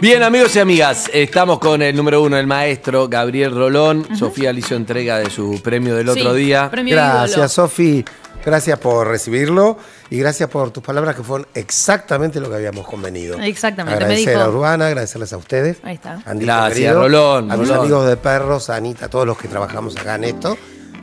Bien, amigos y amigas, estamos con el número uno, el maestro Gabriel Rolón. Sofía le hizo entrega de su premio del otro día. Gracias, Sofi. Gracias por recibirlo y gracias por tus palabras que fueron exactamente lo que habíamos convenido. Exactamente. Agradecer a Urbana, agradecerles a ustedes. Ahí está. gracias, Rolón. A los amigos de perros, a Anita, a todos los que trabajamos acá en esto.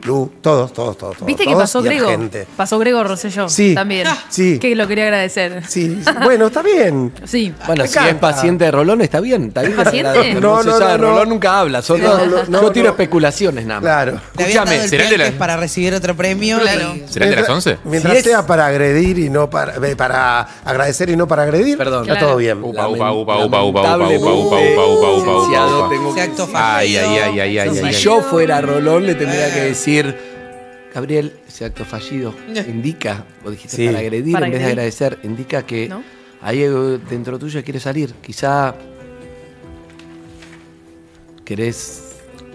Lu, todos, todos, todos. ¿Viste que pasó Grego? Pasó Grego Rosselló sí, también. Ah. Sí. Que lo quería agradecer. Sí, bueno, está bien. Sí. Bueno, si es paciente de Rolón, está bien. ¿Paciente? No, no, no, Rolón nunca habla. Son yo tiro especulaciones nada más. Claro. Escúchame, será Para recibir otro premio. Claro. ¿Será el de las 11? Mientras sea para agredir y no para. Eh, para agradecer y no para agredir. Perdón. Está todo bien. Upa, upa, upa, upa, upa, upa, upa, upa, upa, upa, upa. Ay, ay, ay, ay, ay. Si yo fuera Rolón, le tendría que decir, Gabriel, ese acto fallido eh. indica, o dijiste para agredir en vez de agradecer, indica que ahí hay dentro tuyo que quiere salir. Quizá querés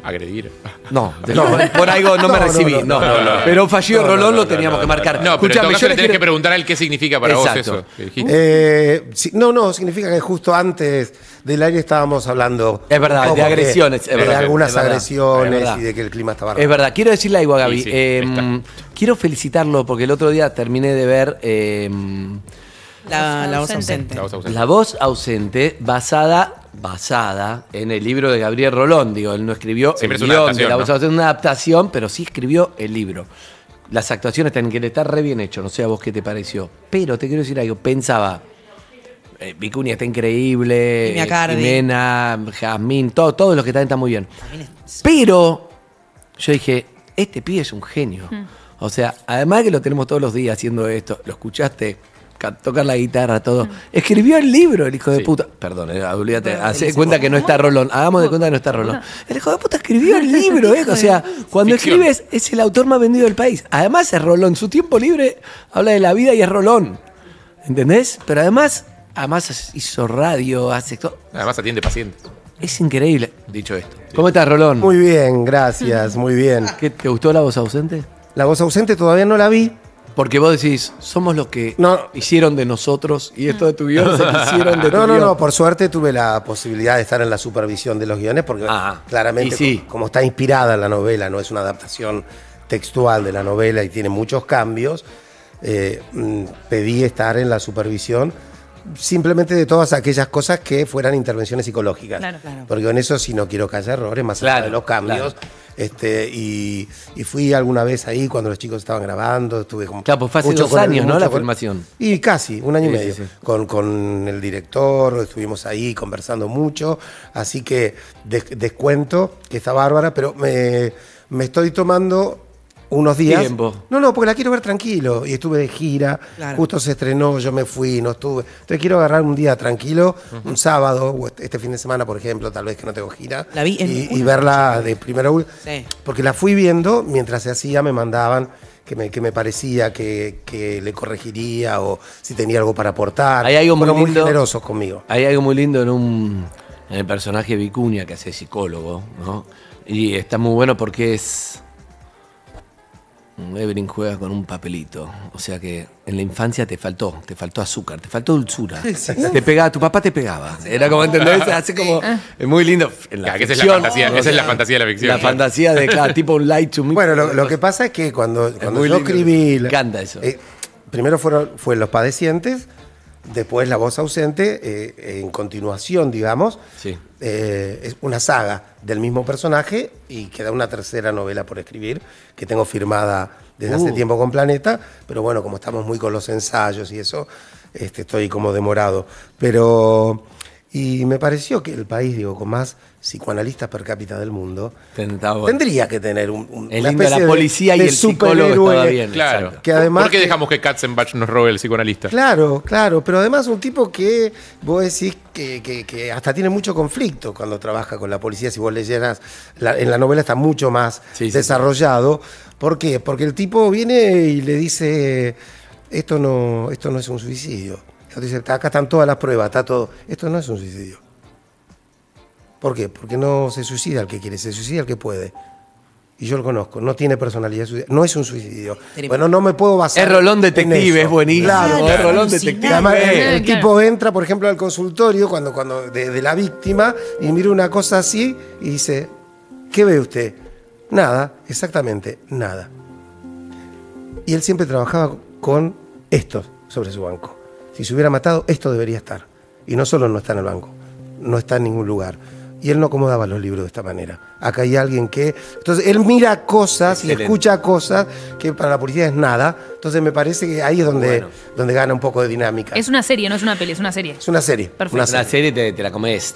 agredir. No, por algo no, me recibí. No, pero fallido Rolón lo teníamos que marcar. No, pero yo le tenés que preguntar a él qué significa para vos eso. Eh, no, no, significa que justo antes del aire estábamos hablando. Es verdad, de agresiones. De, algunas agresiones y de que el clima estaba Es verdad, quiero decirle algo a Gaby. Em, quiero felicitarlo porque el otro día terminé de ver. Em, la, voz ausente. la, voz ausente. basada, basada en el libro de Gabriel Rolón. Digo, él no escribió de La voz Ausente, es una adaptación, pero sí escribió el libro. Las actuaciones tienen que estar re bien hecho, no sé a vos qué te pareció. Pero te quiero decir algo, pensaba, eh, Vicuña está increíble, Jimena, Jazmín, todo, todos los que están están muy bien. Pero yo dije, este pibe es un genio. Hmm. O sea, además de que lo tenemos todos los días haciendo esto, lo escuchaste tocar la guitarra, todo. Escribió el libro, el hijo de puta. Perdón, eh, olvídate. Hace de cuenta que no está Rolón. Hagamos de cuenta que no está Rolón. El hijo de puta escribió el libro, ¿eh? O sea, cuando escribes, es el autor más vendido del país. Además, es Rolón. Su tiempo libre habla de la vida y es Rolón. ¿Entendés? Pero además, además hizo radio, hace todo. Además, atiende pacientes. Es increíble. Dicho esto. ¿Cómo estás, Rolón? Muy bien, gracias, muy bien. ¿Qué, ¿Te gustó La Voz Ausente? La Voz Ausente todavía no la vi. Porque vos decís, somos los que hicieron de nosotros y esto de tu guión se hicieron de tu No, no, no, por suerte tuve la posibilidad de estar en la supervisión de los guiones porque ah, claramente como, está inspirada la novela, no es una adaptación textual de la novela y tiene muchos cambios, eh, mm, pedí estar en la supervisión simplemente de todas aquellas cosas que fueran intervenciones psicológicas. Claro, claro. Porque en eso sí no quiero callar errores, más allá claro, de los cambios. Este, y, fui alguna vez ahí cuando los chicos estaban grabando, estuve como. Claro, pues fue hace dos años, ¿no? La formación. Y casi, un año y medio. Con, el director, estuvimos ahí conversando mucho. Así que descuento que está bárbara, pero me, me estoy tomando unos días. No, no, porque la quiero ver tranquilo. Y estuve de gira, justo se estrenó, yo me fui, no estuve. Entonces quiero agarrar un día tranquilo, un sábado, o este fin de semana, por ejemplo, tal vez que no tengo gira. La y, verla de primera vuelta. Porque la fui viendo mientras se hacía, me mandaban. Que me, que me parecía que, le corregiría o si tenía algo para aportar. Hay algo muy, lindo, conmigo. Hay algo muy lindo en un en el personaje Vicuña que hace psicólogo, ¿no? Y está muy bueno porque es Evelyn juega con un papelito. O sea que en la infancia te faltó, te faltó azúcar, te faltó dulzura. Te pegaba, tu papá te pegaba. Era como, ¿entendés? Ah. Hace como. Ah. Es muy lindo. Ah, esa, es la fantasía, esa es la fantasía de la ficción. La fantasía de, cada tipo un light to me. Bueno, lo, que pasa es que cuando, es cuando yo escribí. Me encanta eso. Eh, primero fueron, fue Los Padecientes, después La Voz Ausente, eh, en continuación, digamos. Sí. Eh, es una saga del mismo personaje y queda una tercera novela por escribir que tengo firmada desde hace uh. tiempo con Planeta, pero bueno, como estamos muy con los ensayos y eso, este, estoy como demorado. Pero y me pareció que el país, digo, con más psicoanalistas per cápita del mundo, tendría que tener un, una especie de la policía y el psicólogo bien. Que además ¿Por qué dejamos que Katzenbach nos robe el psicoanalista? Claro, claro. Pero además un tipo que vos decís que, hasta tiene mucho conflicto cuando trabaja con la policía. Si vos leyeras, la, en la novela está mucho más desarrollado. ¿Por qué? Porque el tipo viene y le dice, esto no, esto no es un suicidio dice, acá están todas las pruebas, está todo. Esto no es un suicidio. ¿Por qué? Porque no se suicida el que quiere, se suicida el que puede. Y yo lo conozco, no tiene personalidad suicida, no es un suicidio. Bueno, no me puedo basar. Es Rolón Detective, es buenísimo. Claro, Rolón Detective. el tipo entra, por ejemplo, al consultorio cuando, cuando de, la víctima y mira una cosa así y dice, ¿qué ve usted? Nada, exactamente, nada. Y él siempre trabajaba con estos sobre su banco. Si se hubiera matado, esto debería estar. Y no solo no está en el banco, no está en ningún lugar. Y él no acomodaba los libros de esta manera. Acá hay alguien que... Entonces, él mira cosas y escucha cosas que para la policía es nada. Entonces, me parece que ahí es donde, donde gana un poco de dinámica. Es una serie, no es una peli, es una serie. Es una serie. Perfecto. Una serie, te, la comes,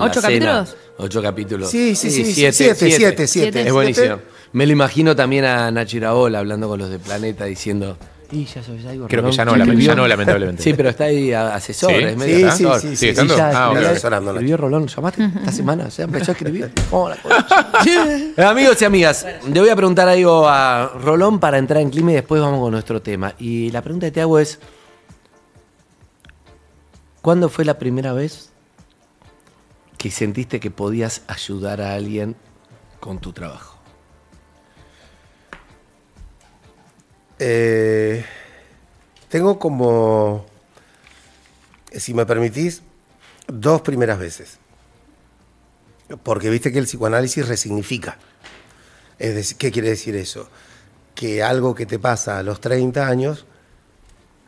¿Ocho capítulos? Ocho capítulos. Sí, sí, sí. siete, siete, siete, Es buenísimo. Me lo imagino también a Nachiraola hablando con los de Planeta diciendo... Y ya Creo que ya no, ya no, lamentablemente. sí, pero está ahí asesor, ¿Sí? es Sí, sí, sí, sí, sí. Ah, escribió Rolón, llamaste esta semana, o sea, empezó a escribir. Eh, amigos y amigas, le voy a preguntar algo a Rolón para entrar en clima y después vamos con nuestro tema. Y la pregunta que te hago es: ¿cuándo fue la primera vez que sentiste que podías ayudar a alguien con tu trabajo? Eh, tengo como, si me permitís, dos primeras veces. Porque viste que el psicoanálisis resignifica. Es decir, ¿Qué quiere decir eso? Que algo que te pasa a los 30 años,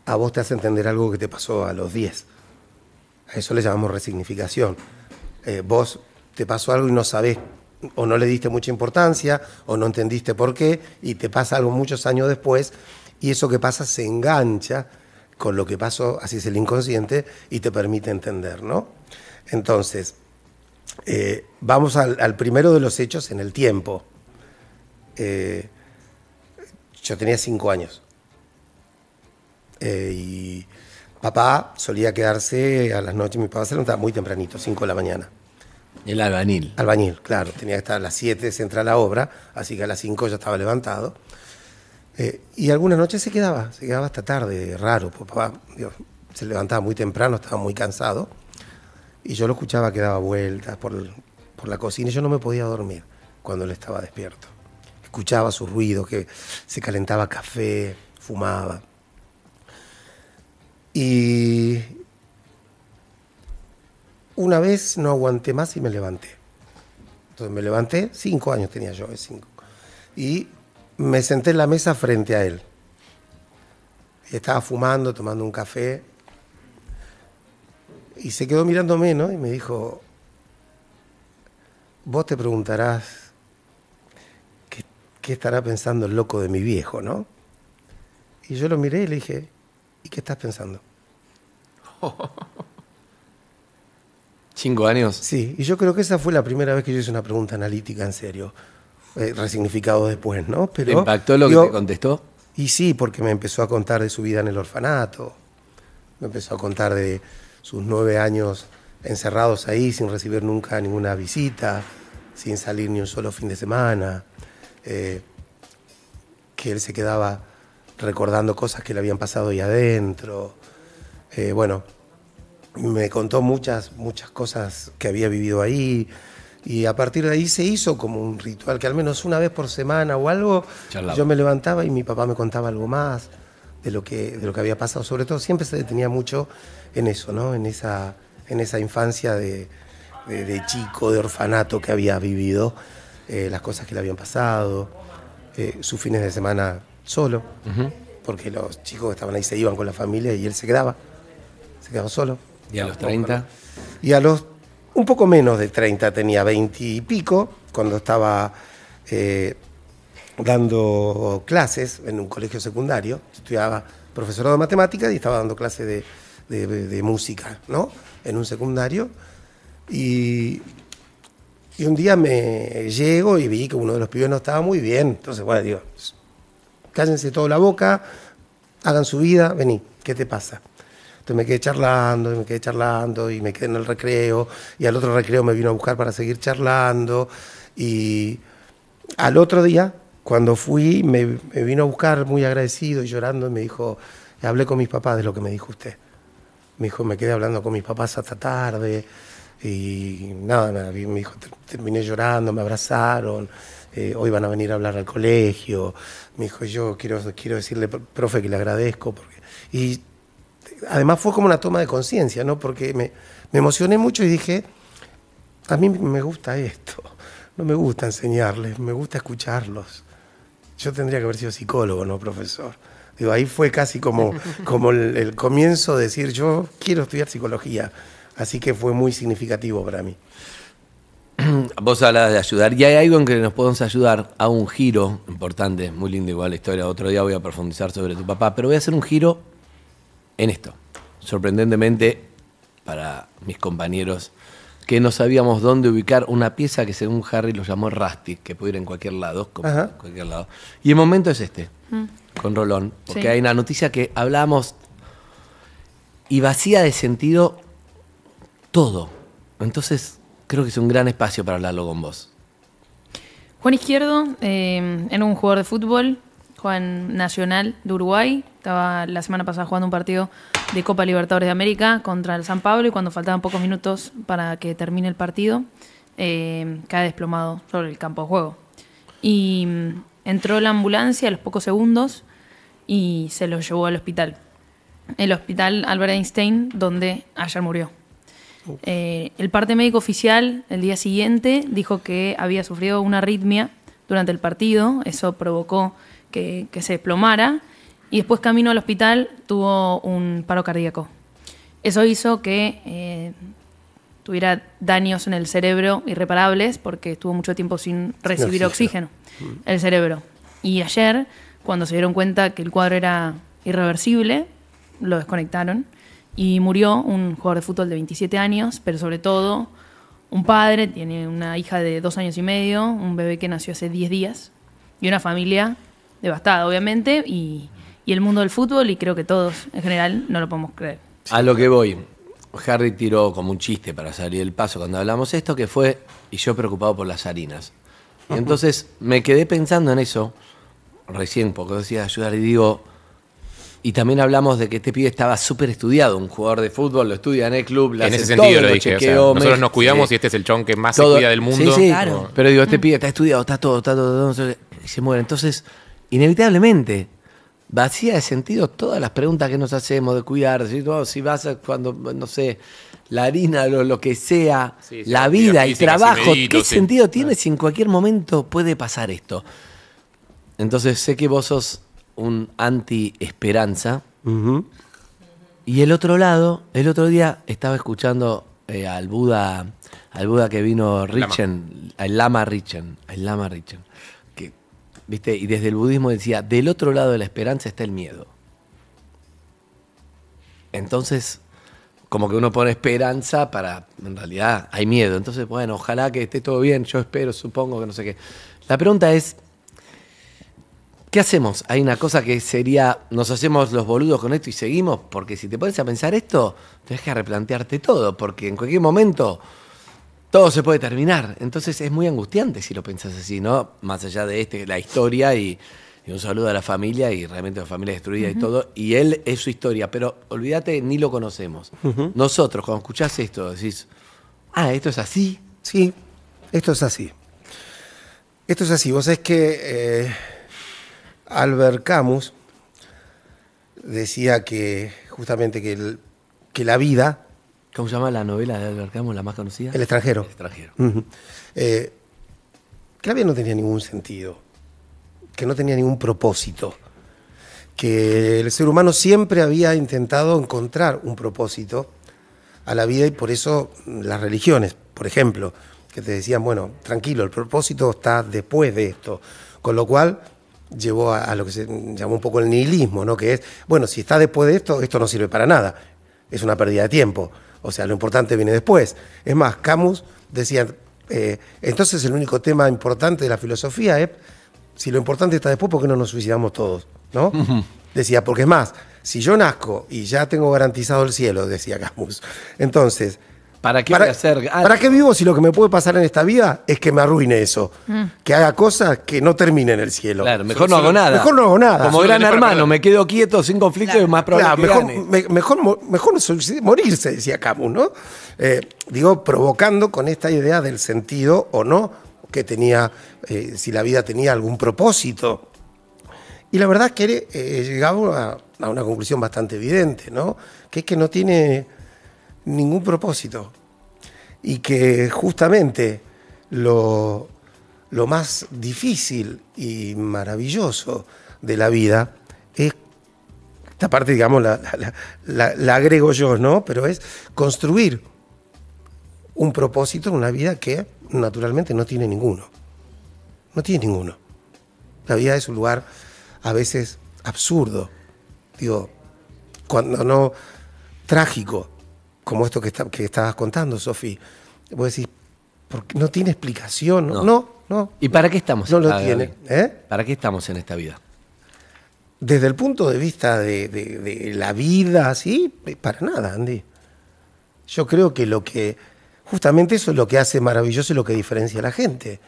a vos te hace entender algo que te pasó a los 10. A eso le llamamos resignificación. Eh, vos te pasó algo y no sabés o no le diste mucha importancia o no entendiste por qué y te pasa algo muchos años después y eso que pasa se engancha con lo que pasó, así es el inconsciente, y te permite entender, ¿no? Entonces, eh, vamos al, primero de los hechos en el tiempo. Eh, yo tenía cinco años eh, y papá solía quedarse a las noches, mi papá se levantaba muy tempranito, cinco de la mañana el albañil. Albañil, claro. Tenía que estar a las 7, se entra la obra, así que a las 5 ya estaba levantado. Eh, y algunas noches se quedaba, se quedaba hasta tarde, raro, pues papá se levantaba muy temprano, estaba muy cansado. Y yo lo escuchaba que daba vueltas por, la cocina y yo no me podía dormir cuando él estaba despierto. Escuchaba su ruido, que se calentaba café, fumaba. Y una vez no aguanté más y me levanté. Entonces me levanté, cinco años tenía yo, es cinco. Y me senté en la mesa frente a él. Y estaba fumando, tomando un café. Y se quedó mirándome, ¿no? Y me dijo, vos te preguntarás qué, qué estará pensando el loco de mi viejo, ¿no? Y yo lo miré y le dije, ¿y qué estás pensando? ¿Cinco años? Sí, y yo creo que esa fue la primera vez que yo hice una pregunta analítica en serio, eh, resignificado después, ¿no? Pero, impactó lo que te contestó? Y sí, porque me empezó a contar de su vida en el orfanato, me empezó a contar de sus nueve años encerrados ahí sin recibir nunca ninguna visita, sin salir ni un solo fin de semana, eh, que él se quedaba recordando cosas que le habían pasado ahí adentro. Eh, bueno, me contó muchas, muchas cosas que había vivido ahí. Y a partir de ahí se hizo como un ritual que al menos una vez por semana o algo, yo me levantaba y mi papá me contaba algo más de lo que, de lo que había pasado. Sobre todo siempre se detenía mucho en eso, ¿no? En esa, en esa infancia de, chico, de orfanato que había vivido, eh, las cosas que le habían pasado, eh, sus fines de semana solo, porque los chicos que estaban ahí se iban con la familia y él se quedaba, se quedaba solo. ¿Y a los 30? Y a los un poco menos de 30, tenía 20 y pico, cuando estaba eh, dando clases en un colegio secundario, estudiaba profesorado de matemáticas y estaba dando clases de, música, ¿no? En un secundario. Y, y, un día me llego y vi que uno de los pibes no estaba muy bien. Entonces, bueno, digo, cállense toda la boca, hagan su vida, vení, ¿qué te pasa? Entonces me quedé charlando me quedé charlando y me quedé en el recreo y al otro recreo me vino a buscar para seguir charlando y al otro día, cuando fui, me, vino a buscar muy agradecido y llorando y me dijo, hablé con mis papás de lo que me dijo usted. Me dijo, me quedé hablando con mis papás hasta tarde y nada, nada me dijo, terminé llorando, me abrazaron. Eh, hoy van a venir a hablar al colegio. Me dijo, yo quiero, quiero decirle, profe, que le agradezco. Porque... Y además fue como una toma de conciencia, ¿no? Porque me, emocioné mucho y dije, a mí me gusta esto, no me gusta enseñarles, me gusta escucharlos. Yo tendría que haber sido psicólogo, ¿no, profesor? Digo, ahí fue casi como, como el, comienzo de decir, yo quiero estudiar psicología. Así que fue muy significativo para mí. Vos hablas de ayudar, y hay algo en que nos podemos ayudar a un giro importante, muy lindo igual la historia. Otro día voy a profundizar sobre tu papá, pero voy a hacer un giro en esto. Sorprendentemente para mis compañeros que no sabíamos dónde ubicar una pieza que según Harry lo llamó Rusty, que puede ir en cualquier lado, cualquier lado. Y el momento es este, mm. con Rolón, porque hay una noticia que hablábamos y vacía de sentido todo. Entonces creo que es un gran espacio para hablarlo con vos. Juan Izquierdo eh, era un jugador de fútbol, Juan Nacional de Uruguay, estaba la semana pasada jugando un partido de Copa Libertadores de América contra el San Pablo y cuando faltaban pocos minutos para que termine el partido, eh, cae desplomado sobre el campo de juego. Y mm, entró la ambulancia a los pocos segundos y se lo llevó al hospital. El hospital Albert Einstein, donde ayer murió. Eh, el parte médico oficial el día siguiente dijo que había sufrido una arritmia durante el partido, eso provocó que, que se desplomara y después camino al hospital tuvo un paro cardíaco. Eso hizo que eh, tuviera daños en el cerebro irreparables porque estuvo mucho tiempo sin recibir oxígeno. Mm. el cerebro. Y ayer, cuando se dieron cuenta que el cuadro era irreversible, lo desconectaron y murió un jugador de fútbol de 27 años, pero sobre todo un padre, tiene una hija de dos años y medio, un bebé que nació hace 10 días y una familia devastada, obviamente, y y el mundo del fútbol, y creo que todos en general no lo podemos creer. A lo que voy, Harry tiró como un chiste para salir del paso cuando hablamos esto, que fue, y yo preocupado por las harinas. entonces me quedé pensando en eso, recién, porque decía ayudar, y digo, y también hablamos de que este pibe estaba súper estudiado, un jugador de fútbol, lo estudia en el club, En ese sentido lo, dije, nosotros nos cuidamos y este es el chon que más todo, cuida del mundo. Sí, claro. Pero digo, este pibe está estudiado, está todo, está todo, todo y se muere. Entonces, inevitablemente, vacía de sentido todas las preguntas que nos hacemos de cuidar, si, si vas cuando, no sé, la harina, lo, lo que sea, la vida, el trabajo, ¿qué sentido ah. tiene si en cualquier momento puede pasar esto? Entonces sé que vos sos un anti-esperanza. Y el otro lado, el otro día estaba escuchando eh, al Buda, al Buda que vino Richen, al Lama Richen, al Lama Richen. Y desde el budismo decía, del otro lado de la esperanza está el miedo. Entonces, como que uno pone esperanza para, en realidad hay miedo. Entonces, bueno, ojalá que esté todo bien, yo espero, supongo que no sé qué. La pregunta es, ¿qué hacemos? Hay una cosa que sería, nos hacemos los boludos con esto y seguimos, porque si te pones a pensar esto, tenés que replantearte todo, porque en cualquier momento todo se puede terminar. Entonces es muy angustiante si lo pensás así, ¿no? Más allá de este, la historia y, un saludo a la familia y realmente la familia destruida y todo. Y él es su historia, pero olvídate, ni lo conocemos. Nosotros, cuando escuchás esto, decís, ah, esto es así. Sí, esto es así. Esto es así. Vos sabés que eh, Albert Camus decía que justamente que la vida ¿Cómo se llama la novela de Albert Camus, la más conocida? El extranjero. El extranjero. que eh, no tenía ningún sentido, que no tenía ningún propósito, que el ser humano siempre había intentado encontrar un propósito a la vida y por eso las religiones, por ejemplo, que te decían, bueno, tranquilo, el propósito está después de esto, con lo cual llevó a, a lo que se llamó un poco el nihilismo, ¿no? Que es, bueno, si está después de esto, esto no sirve para nada, es una pérdida de tiempo. O sea, lo importante viene después. Es más, Camus decía, eh, entonces el único tema importante de la filosofía es, si lo importante está después, ¿por qué no nos suicidamos todos? ¿No? Decía, porque es más, si yo nazco y ya tengo garantizado el cielo, decía Camus, entonces ¿Para qué hacer? Ah, ¿Para vivo si lo que me puede pasar en esta vida es que me arruine eso? Mm. Que haga cosas que no terminen en el cielo. Claro, mejor no hago nada. Mejor no hago nada. Como gran hermano, me quedo quieto, sin conflicto y más probable. mejor, mejor, mejor, morirse, decía Camus, ¿no? Eh, digo, provocando con esta idea del sentido o no que tenía, eh, si la vida tenía algún propósito. Y la verdad es que eh, llegamos a, a una conclusión bastante evidente, ¿no? Que es que no tiene ningún propósito y que justamente lo, lo más difícil y maravilloso de la vida es, esta parte digamos la, la agrego yo, ¿no? Pero es construir un propósito en una vida que naturalmente no tiene ninguno. No tiene ninguno. La vida es un lugar a veces absurdo, digo, cuando no trágico, como esto que, estabas contando, Sofi. Vos decís, porque no tiene explicación, no, no. no, ¿Y para qué estamos? No lo tiene. ¿eh? ¿Para qué estamos en esta vida? Desde el punto de vista de, de la vida, sí, para nada, Andy. Yo creo que lo que, justamente eso es lo que hace maravilloso y lo que diferencia a la gente.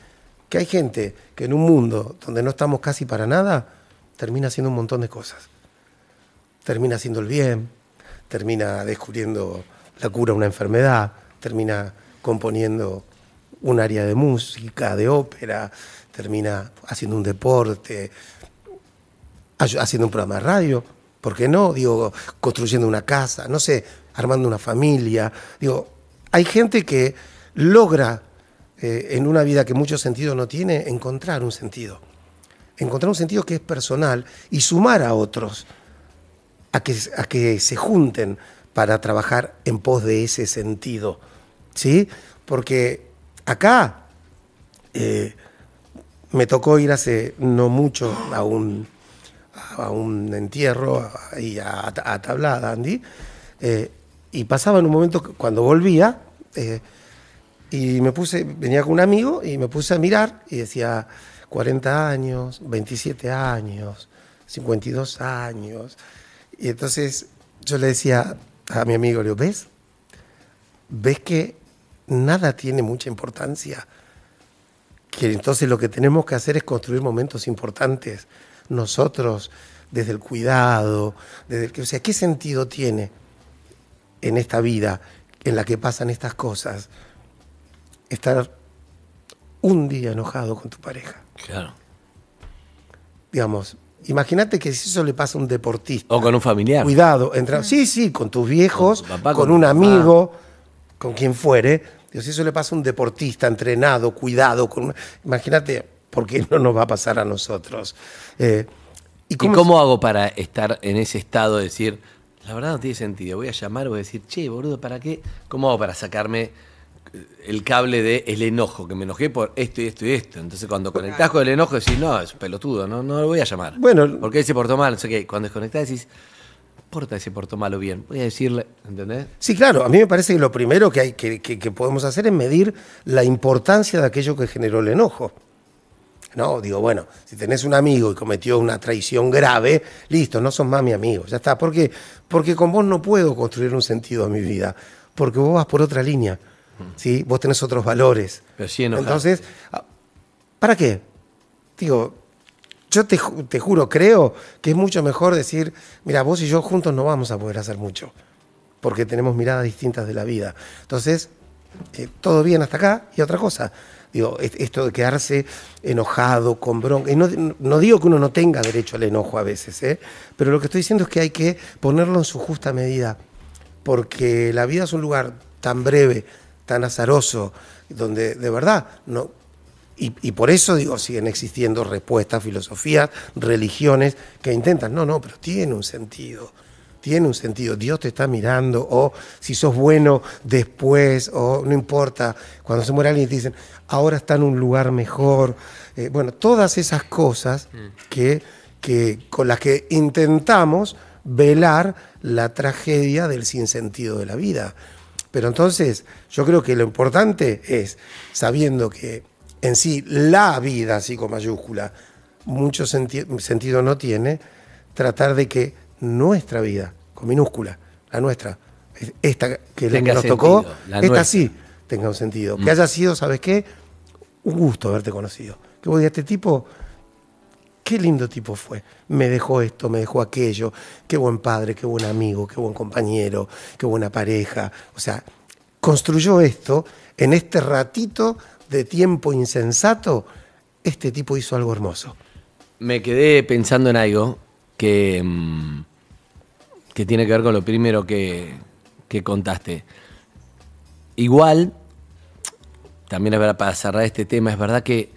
Que hay gente que en un mundo donde no estamos casi para nada, termina haciendo un montón de cosas. Termina haciendo el bien, termina descubriendo la cura una enfermedad, termina componiendo un área de música, de ópera, termina haciendo un deporte, haciendo un programa de radio, ¿por qué no? Digo, construyendo una casa, no sé, armando una familia. Digo, hay gente que logra eh, en una vida que mucho sentido no tiene encontrar un sentido. Encontrar un sentido que es personal y sumar a otros a que, a que se junten, para trabajar en pos de ese sentido. ¿Sí? Porque acá eh, me tocó ir hace no mucho a un, a un entierro y a, Tablada, Andy, eh, y pasaba en un momento cuando volvía, eh, y me puse, venía con un amigo y me puse a mirar y decía 40 años, 27 años, 52 años, y entonces yo le decía, a mi amigo, le digo, ¿ves? ¿Ves que nada tiene mucha importancia? Que entonces lo que tenemos que hacer es construir momentos importantes. Nosotros, desde el cuidado, desde el, o sea, ¿qué sentido tiene en esta vida en la que pasan estas cosas estar un día enojado con tu pareja? Claro. Digamos, Imagínate que si eso le pasa a un deportista. O con un familiar. Cuidado. Entra, sí, sí, con tus viejos, con, un amigo, con quien fuere. Si eso le pasa a un deportista entrenado, cuidado. Con imagínate por qué no nos va a pasar a nosotros. Eh, ¿y, cómo hago para estar en ese estado de decir, la verdad no tiene sentido, voy a llamar, voy a decir, che, boludo, ¿para qué? ¿Cómo hago para sacarme el cable de el enojo, que me enojé por esto y esto y esto. Entonces cuando conectás con el enojo decís, no, es pelotudo, no, no lo voy a llamar. Bueno. Porque él se portó mal, no sé qué. Cuando desconectás decís, importa ese se portó mal o bien, voy a decirle, ¿entendés? Sí, claro, a mí me parece que lo primero que, hay, que, que, podemos hacer es medir la importancia de aquello que generó el enojo. ¿no? Digo, bueno, si tenés un amigo y cometió una traición grave, listo, no sos más mi amigo, ya está. ¿Por Porque con vos no puedo construir un sentido a mi vida, porque vos vas por otra línea. ¿sí? Vos tenés otros valores. Entonces, ah, ¿para qué? Digo, yo te, juro, creo que es mucho mejor decir, mira, vos y yo juntos no vamos a poder hacer mucho, porque tenemos miradas distintas de la vida. Entonces, eh, todo bien hasta acá y otra cosa. Digo, esto de quedarse enojado, con bronca. no, digo que uno no tenga derecho al enojo a veces, ¿eh? pero lo que estoy diciendo es que hay que ponerlo en su justa medida, porque la vida es un lugar tan breve, tan azaroso, donde de verdad no. Y, por eso digo, siguen existiendo respuestas, filosofías, religiones que intentan, no, no, pero tiene un sentido, tiene un sentido, Dios te está mirando, o si sos bueno después, o no importa, cuando se muere alguien te dicen, ahora está en un lugar mejor. Eh, bueno, todas esas cosas mm. que, que, con las que intentamos velar la tragedia del sinsentido de la vida. Pero entonces yo creo que lo importante es, sabiendo que en sí la vida, así con mayúscula, mucho sentido no tiene, tratar de que nuestra vida, con minúscula, la nuestra, esta que, nos tocó, esta sí tenga un sentido. Que mm. haya sido, ¿sabes qué? Un gusto haberte conocido. Que vos a este tipo qué lindo tipo fue. Me dejó esto, me dejó aquello, qué buen padre, qué buen amigo, qué buen compañero, qué buena pareja. O sea, construyó esto en este ratito de tiempo insensato. Este tipo hizo algo hermoso. Me quedé pensando en algo que, mm, tiene que ver con lo primero que, contaste. Igual, también para cerrar este tema, es verdad que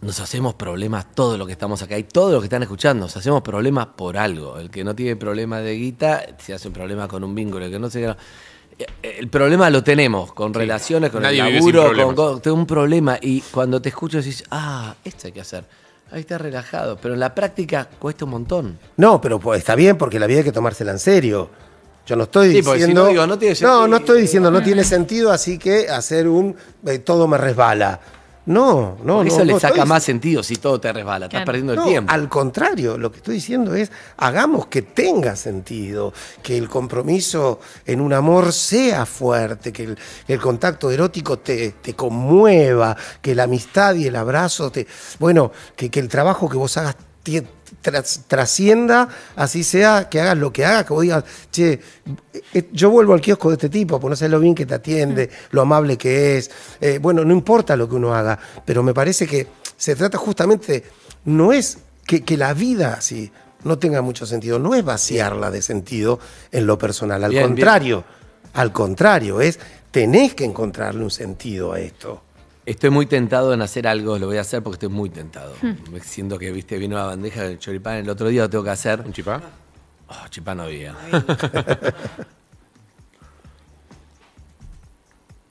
nos hacemos problemas todos los que estamos acá y todos los que están escuchando, nos hacemos problemas por algo. El que no tiene problema de guita se hace un problema con un vínculo, el que no se eh, el problema lo tenemos con relaciones, con el laburo, con, tengo un problema y cuando te escucho decís, ah, esto hay que hacer. Ahí está relajado, pero en la práctica cuesta un montón. No, pero pues, está bien porque la vida hay que tomársela en serio. Yo no estoy diciendo. no, no, tiene estoy diciendo, no tiene sentido, así que hacer un eh, todo me resbala. No, no, no. Eso le saca más sentido si todo te resbala, estás perdiendo el no, tiempo. Al contrario, lo que estoy diciendo es, hagamos que tenga sentido, que el compromiso en un amor sea fuerte, que el, contacto erótico te, conmueva, que la amistad y el abrazo, te, bueno, que el trabajo que vos hagas trascienda, así sea, que hagas lo que hagas, que vos digas, che, eh, yo vuelvo al kiosco de este tipo, por no sé lo bien que te atiende, lo amable que es. Eh, bueno, no importa lo que uno haga, pero me parece que se trata justamente, no es que, que la vida así no tenga mucho sentido, no es vaciarla de sentido en lo personal, al contrario, al contrario, es tenés que encontrarle un sentido a esto. Estoy muy tentado en hacer algo, lo voy a hacer porque estoy muy tentado. Hmm. Siento que, viste, vino la bandeja de choripán, el otro día lo tengo que hacer. ¿Un chipá? Oh, chipá no había.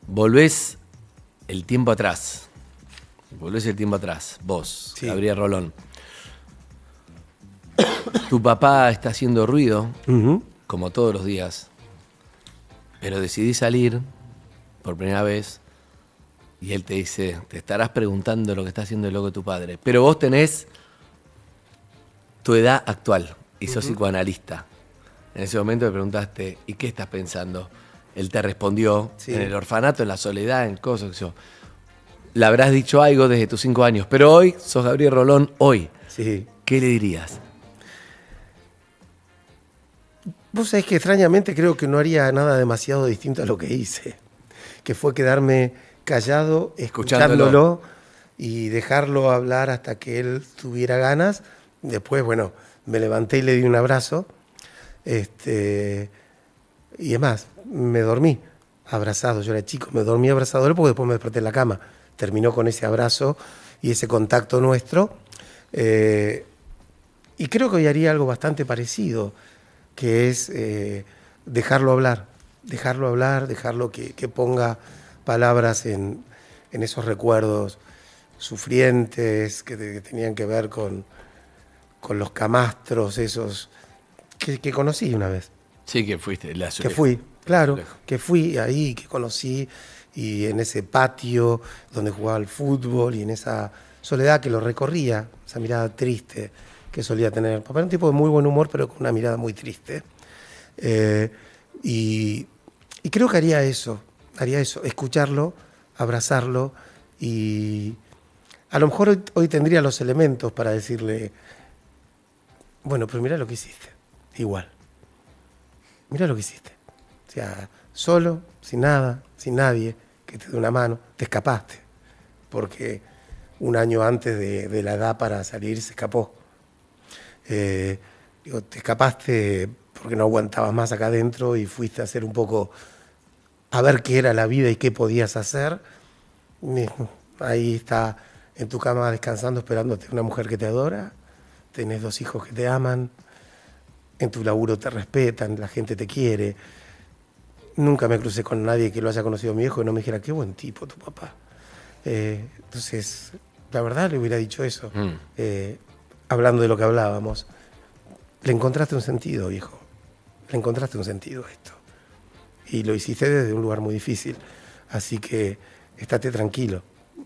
Volvés el tiempo atrás. Volvés el tiempo atrás. Vos, Gabriel Rolón. tu papá está haciendo ruido, como todos los días, pero decidí salir por primera vez y él te dice, te estarás preguntando lo que está haciendo el loco tu padre. Pero vos tenés tu edad actual y sos psicoanalista. En ese momento le preguntaste, ¿y qué estás pensando? Él te respondió, en el orfanato, en la soledad, en cosas. Yo, le habrás dicho algo desde tus cinco años, pero hoy sos Gabriel Rolón, hoy. Sí. ¿Qué le dirías? Vos sabés que extrañamente creo que no haría nada demasiado distinto a lo que hice, que fue quedarme callado, escuchándolo, y dejarlo hablar hasta que él tuviera ganas. Después, bueno, me levanté y le di un abrazo. Este, y es más, me dormí abrazado. Yo era chico, me dormí abrazado porque después me desperté en la cama. Terminó con ese abrazo y ese contacto nuestro. Eh, y creo que hoy haría algo bastante parecido, que es eh, dejarlo hablar, dejarlo hablar, dejarlo que ponga palabras en, en esos recuerdos sufrientes que, tenían que ver con, con, los camastros, esos que, conocí una vez. Sí, que fuiste. La que fui, claro, que fui ahí, que conocí, y en ese patio donde jugaba al fútbol, y en esa soledad que lo recorría, esa mirada triste que solía tener. Papá era un tipo de muy buen humor, pero con una mirada muy triste. Eh, y, y, creo que haría eso, haría eso, escucharlo, abrazarlo y a lo mejor hoy, tendría los elementos para decirle, bueno, pero mira lo que hiciste, igual. Mira lo que hiciste. O sea, solo, sin nada, sin nadie que te dé una mano, te escapaste. Porque un año antes de, la edad para salir se escapó. Eh, te escapaste porque no aguantabas más acá adentro y fuiste a hacer un poco a ver qué era la vida y qué podías hacer. Ahí está en tu cama descansando, esperándote una mujer que te adora, tenés dos hijos que te aman, en tu laburo te respetan, la gente te quiere. Nunca me crucé con nadie que lo haya conocido mi hijo y no me dijera, qué buen tipo tu papá. Eh, entonces, la verdad le hubiera dicho eso, mm. eh, hablando de lo que hablábamos. Le encontraste un sentido, viejo. Le encontraste un sentido a esto y lo hiciste desde un lugar muy difícil. Así que estate tranquilo.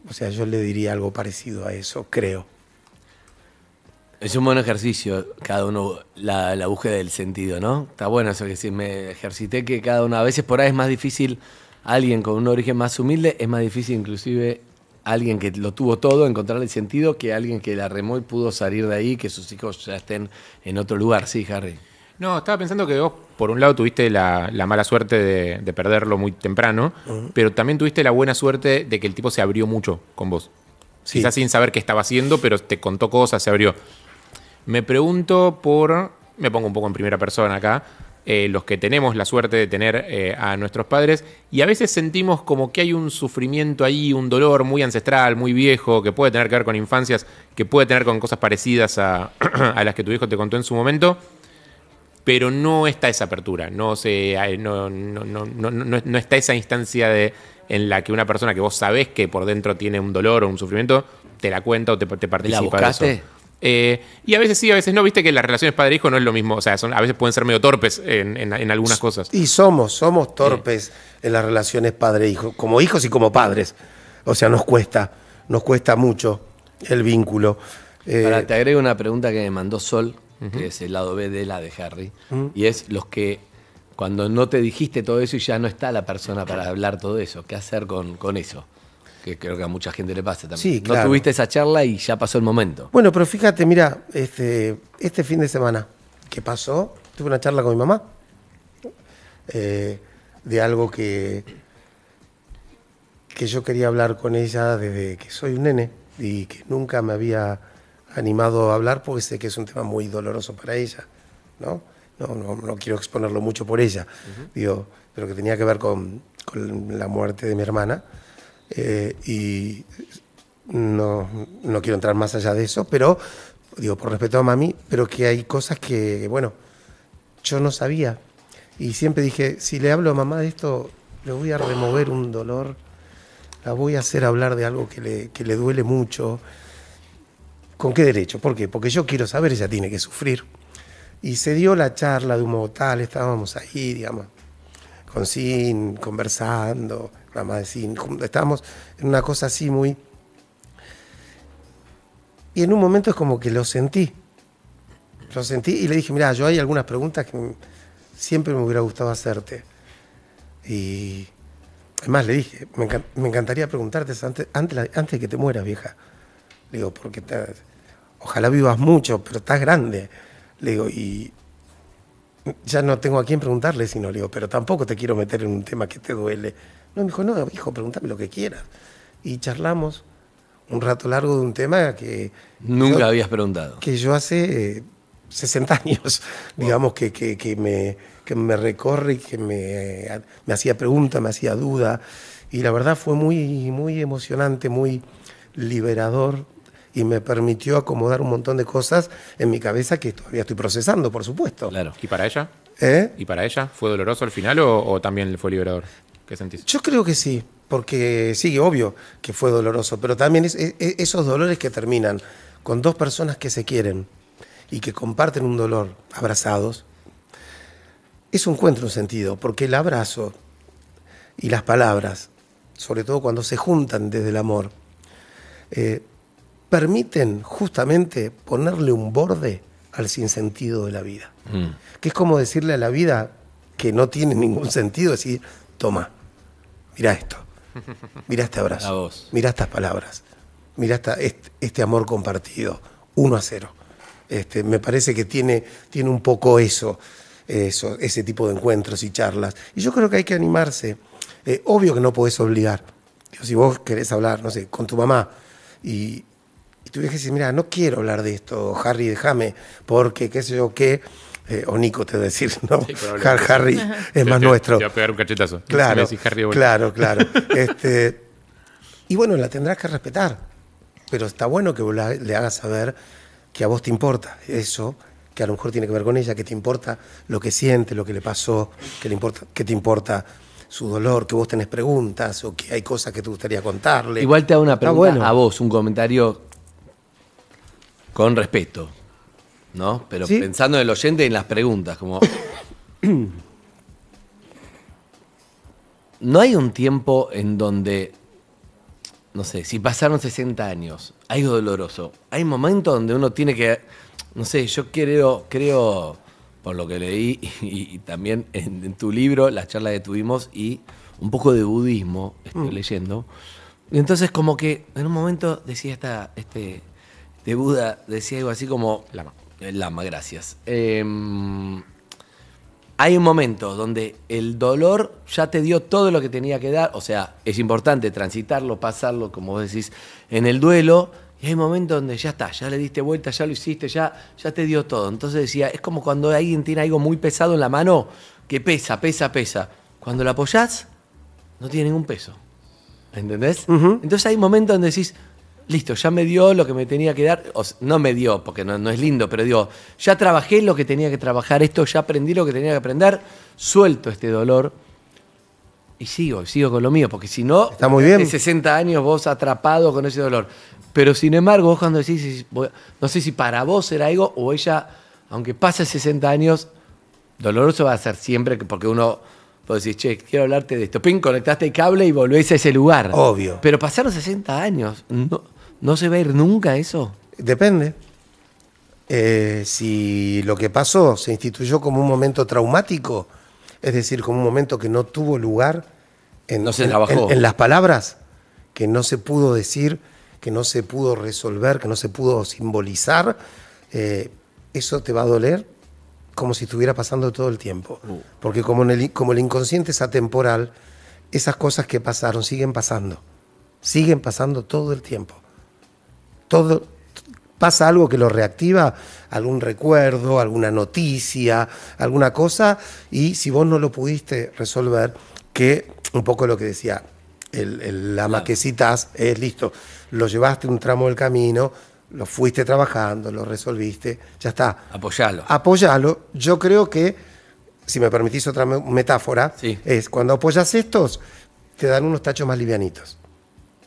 O sea, yo le diría algo parecido a eso, creo. Es un buen ejercicio, cada uno, la, la del sentido, ¿no? Está bueno eso que si me ejercité que cada uno, a veces por ahí es más difícil, alguien con un origen más humilde, es más difícil inclusive alguien que lo tuvo todo, encontrar el sentido, que alguien que la remó y pudo salir de ahí, que sus hijos ya estén en otro lugar, sí, Harry. No, estaba pensando que vos, por un lado, tuviste la, mala suerte de, perderlo muy temprano, pero también tuviste la buena suerte de que el tipo se abrió mucho con vos. Quizás sin saber qué estaba haciendo, pero te contó cosas, se abrió. Me pregunto por, me pongo un poco en primera persona acá, eh, los que tenemos la suerte de tener eh, a nuestros padres, y a veces sentimos como que hay un sufrimiento ahí, un dolor muy ancestral, muy viejo, que puede tener que ver con infancias, que puede tener con cosas parecidas a, a las que tu hijo te contó en su momento pero no está esa apertura, no, se, no, no, no, no, está esa instancia de, en la que una persona que vos sabés que por dentro tiene un dolor o un sufrimiento, te la cuenta o te, participa de eso. Eh, y a veces sí, a veces no. Viste que las relaciones padre-hijo no es lo mismo. O sea, son, a veces pueden ser medio torpes en, algunas cosas. Y somos, somos torpes en las relaciones padre-hijo, como hijos y como padres. O sea, nos cuesta, nos cuesta mucho el vínculo. Eh, te agrego una pregunta que me mandó Sol, que es el lado B de la de Harry, y es los que cuando no te dijiste todo eso y ya no está la persona para hablar todo eso, ¿qué hacer con, con eso? Que creo que a mucha gente le pasa también. No tuviste esa charla y ya pasó el momento. Bueno, pero fíjate, mira, este, este fin de semana que pasó, tuve una charla con mi mamá eh, de algo que, que yo quería hablar con ella desde que soy un nene y que nunca me había animado a hablar porque sé que es un tema muy doloroso para ella, ¿no? No, no, no quiero exponerlo mucho por ella, digo, pero que tenía que ver con, la muerte de mi hermana. Eh, y no, no, quiero entrar más allá de eso, pero digo, por respeto a mami, pero que hay cosas que, bueno, yo no sabía. Y siempre dije, si le hablo a mamá de esto, le voy a remover un dolor, la voy a hacer hablar de algo que le, que le duele mucho. ¿Con qué derecho? ¿Por qué? Porque yo quiero saber, ella tiene que sufrir. Y se dio la charla de un modo tal, estábamos ahí, digamos, con Sin, conversando, nada más de Sin, estábamos en una cosa así muy... Y en un momento es como que lo sentí. Lo sentí y le dije, mira, yo hay algunas preguntas que siempre me hubiera gustado hacerte. Y además le dije, me, encantaría preguntarte antes, antes, antes de que te mueras, vieja. Le digo, porque estás, ojalá vivas mucho, pero estás grande. Le digo, y ya no tengo a quién preguntarle, sino le digo, pero tampoco te quiero meter en un tema que te duele. No, me dijo, no, hijo, pregúntame lo que quieras. Y charlamos un rato largo de un tema que... Nunca habías preguntado. Que yo hace 60 eh, años, digamos, que, me, me recorre y que me, hacía preguntas, me hacía dudas. Y la verdad fue muy, muy emocionante, muy liberador y me permitió acomodar un montón de cosas en mi cabeza que todavía estoy procesando, por supuesto. Claro. ¿Y para ella? ¿Eh? ¿Y para ella? ¿Fue doloroso al final o, también fue liberador? ¿Qué sentís? Yo creo que sí, porque sí, obvio que fue doloroso, pero también esos dolores que terminan con dos personas que se quieren y que comparten un dolor abrazados, eso encuentra un sentido, porque el abrazo y las palabras, sobre todo cuando se juntan desde el amor, eh, permiten justamente ponerle un borde al sinsentido de la vida. Mm. Que es como decirle a la vida que no tiene ningún sentido, decir, toma, mira esto, mira este abrazo, mira estas palabras, mira este, amor compartido, uno a cero. Este, me parece que tiene, tiene un poco eso, eso, ese tipo de encuentros y charlas. Y yo creo que hay que animarse. Eh, obvio que no podés obligar. si vos querés hablar, no sé, con tu mamá y, y tu mira, no quiero hablar de esto, Harry, déjame, porque qué sé yo qué. Eh, o Nico te va a decir, ¿no? Harry es más nuestro. Te a pegar un cachetazo. Claro, claro, claro. Este, y bueno, la tendrás que respetar, pero está bueno que le hagas saber que a vos te importa eso, que a lo mejor tiene que ver con ella, que te importa lo que siente, lo que le pasó, que, le importa, que te importa su dolor, que vos tenés preguntas o que hay cosas que te gustaría contarle. Igual te hago una pregunta a vos, un comentario con respeto, ¿no? Pero pensando en el oyente y en las preguntas, como... no hay un tiempo en donde, no sé, si pasaron 60 años, algo doloroso. Hay momentos donde uno tiene que, no sé, yo creo, creo por lo que leí y, también en, tu libro, la charla que tuvimos y un poco de budismo, estoy mm. leyendo. Y entonces como que en un momento decía esta, este, de Buda decía algo así como... Lama. Eh, Lama, gracias. Em, hay un momento donde el dolor ya te dio todo lo que tenía que dar, o sea, es importante transitarlo, pasarlo, como vos decís, en el duelo, y hay momento donde ya está, ya le diste vuelta, ya lo hiciste, ya, ya te dio todo. Entonces decía, es como cuando alguien tiene algo muy pesado en la mano, que pesa, pesa, pesa. Cuando lo apoyás, no tiene ningún peso. ¿Entendés? Entonces hay un momento donde decís, listo, ya me dio lo que me tenía que dar, no me dio, porque no, es lindo, pero digo, ya trabajé lo que tenía que trabajar, esto ya aprendí lo que tenía que aprender, suelto este dolor y sigo, sigo con lo mío, porque si no, Está muy 60 años vos atrapado con ese dolor. Pero sin embargo, vos cuando decís, no sé si para vos era algo o ella, aunque pase 60 años, doloroso va a ser siempre, porque uno... Vos decís, che, quiero hablarte de esto. Pin, conectaste el cable y volvés a ese lugar. Obvio. Pero pasaron 60 años. No, ¿No se va a ir nunca eso? Depende. Eh, si lo que pasó se instituyó como un momento traumático, es decir, como un momento que no tuvo lugar en, las palabras, que no se pudo decir, que no se pudo resolver, que no se pudo simbolizar, eh, eso te va a doler como si estuviera pasando todo el tiempo. Uh. Porque como, el, como el inconsciente es atemporal, esas cosas que pasaron siguen pasando, siguen pasando todo el tiempo todo, pasa algo que lo reactiva, algún recuerdo, alguna noticia, alguna cosa, y si vos no lo pudiste resolver, que un poco lo que decía el, la maquecitas es listo, lo llevaste un tramo del camino, lo fuiste trabajando, lo resolviste, ya está. Apoyalo. Apoyalo. Yo creo que, si me permitís otra metáfora, es cuando apoyas estos, te dan unos tachos más livianitos.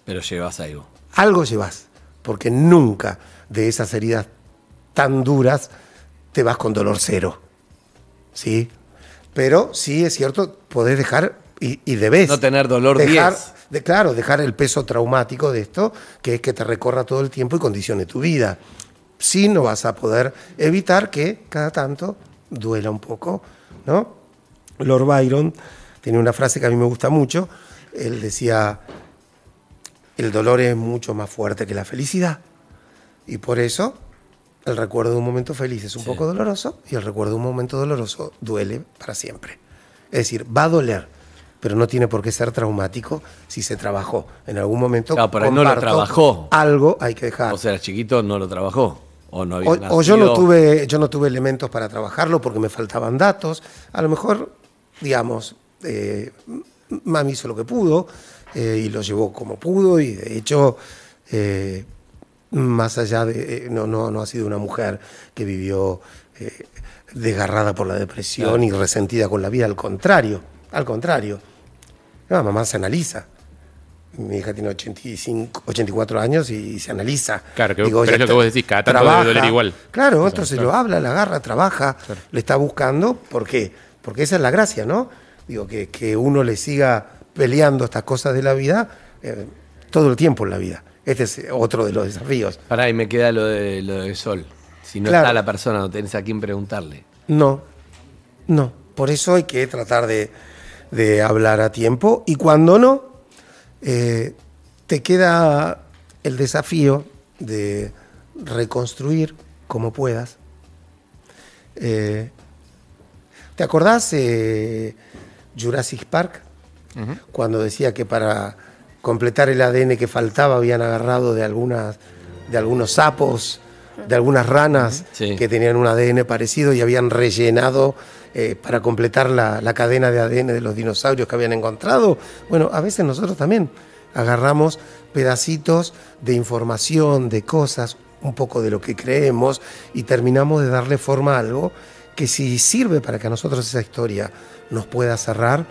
Pero llevas algo. Algo llevas porque nunca de esas heridas tan duras te vas con dolor cero. ¿Sí? Pero sí es cierto, podés dejar y, debés. No tener dolor dejar, claro, dejar el peso traumático de esto, que es que te recorra todo el tiempo y condicione tu vida. Sí, no vas a poder evitar que cada tanto duela un poco, ¿no? Lord Byron tiene una frase que a mí me gusta mucho. Él decía, el dolor es mucho más fuerte que la felicidad. Y por eso el recuerdo de un momento feliz es un poco doloroso y el recuerdo de un momento doloroso duele para siempre. Es decir, va a doler, pero no tiene por qué ser traumático si se trabajó. En algún momento claro, pero no lo algo hay que dejar. O sea, chiquito no lo trabajó. O, no había yo no tuve yo no tuve elementos para trabajarlo porque me faltaban datos a lo mejor digamos eh, mami hizo lo que pudo eh, y lo llevó como pudo y de hecho, eh, más allá de, eh, no, no, no ha sido una mujer que vivió desgarrada por la depresión y resentida con la vida, al contrario, al contrario. La mamá se analiza. Mi hija tiene 85, 84 años y, se analiza. Claro, que, lo que vos decís, cada tanto igual. Claro, otro se lo habla, la agarra, trabaja, le está buscando. ¿Por qué? Porque esa es la gracia, ¿no? Digo, que, que uno le siga peleando estas cosas de la vida eh, todo el tiempo en la vida. Este es otro de los desafíos. Pará, y me queda lo de, lo Sol. Si no está la persona, no tenés a quién preguntarle. No, no. Por eso hay que tratar de, hablar a tiempo. Y cuando no, eh, te queda el desafío de reconstruir como puedas. Eh, ¿Te acordás eh, Jurassic Park? cuando decía que para completar el ADN que faltaba habían agarrado de, algunas, de algunos sapos, de algunas ranas que tenían un ADN parecido y habían rellenado eh, para completar la, la, cadena de ADN de los dinosaurios que habían encontrado. Bueno, a veces nosotros también agarramos pedacitos de información, de cosas, un poco de lo que creemos y terminamos de darle forma a algo que si sirve para que a nosotros esa historia nos pueda cerrar,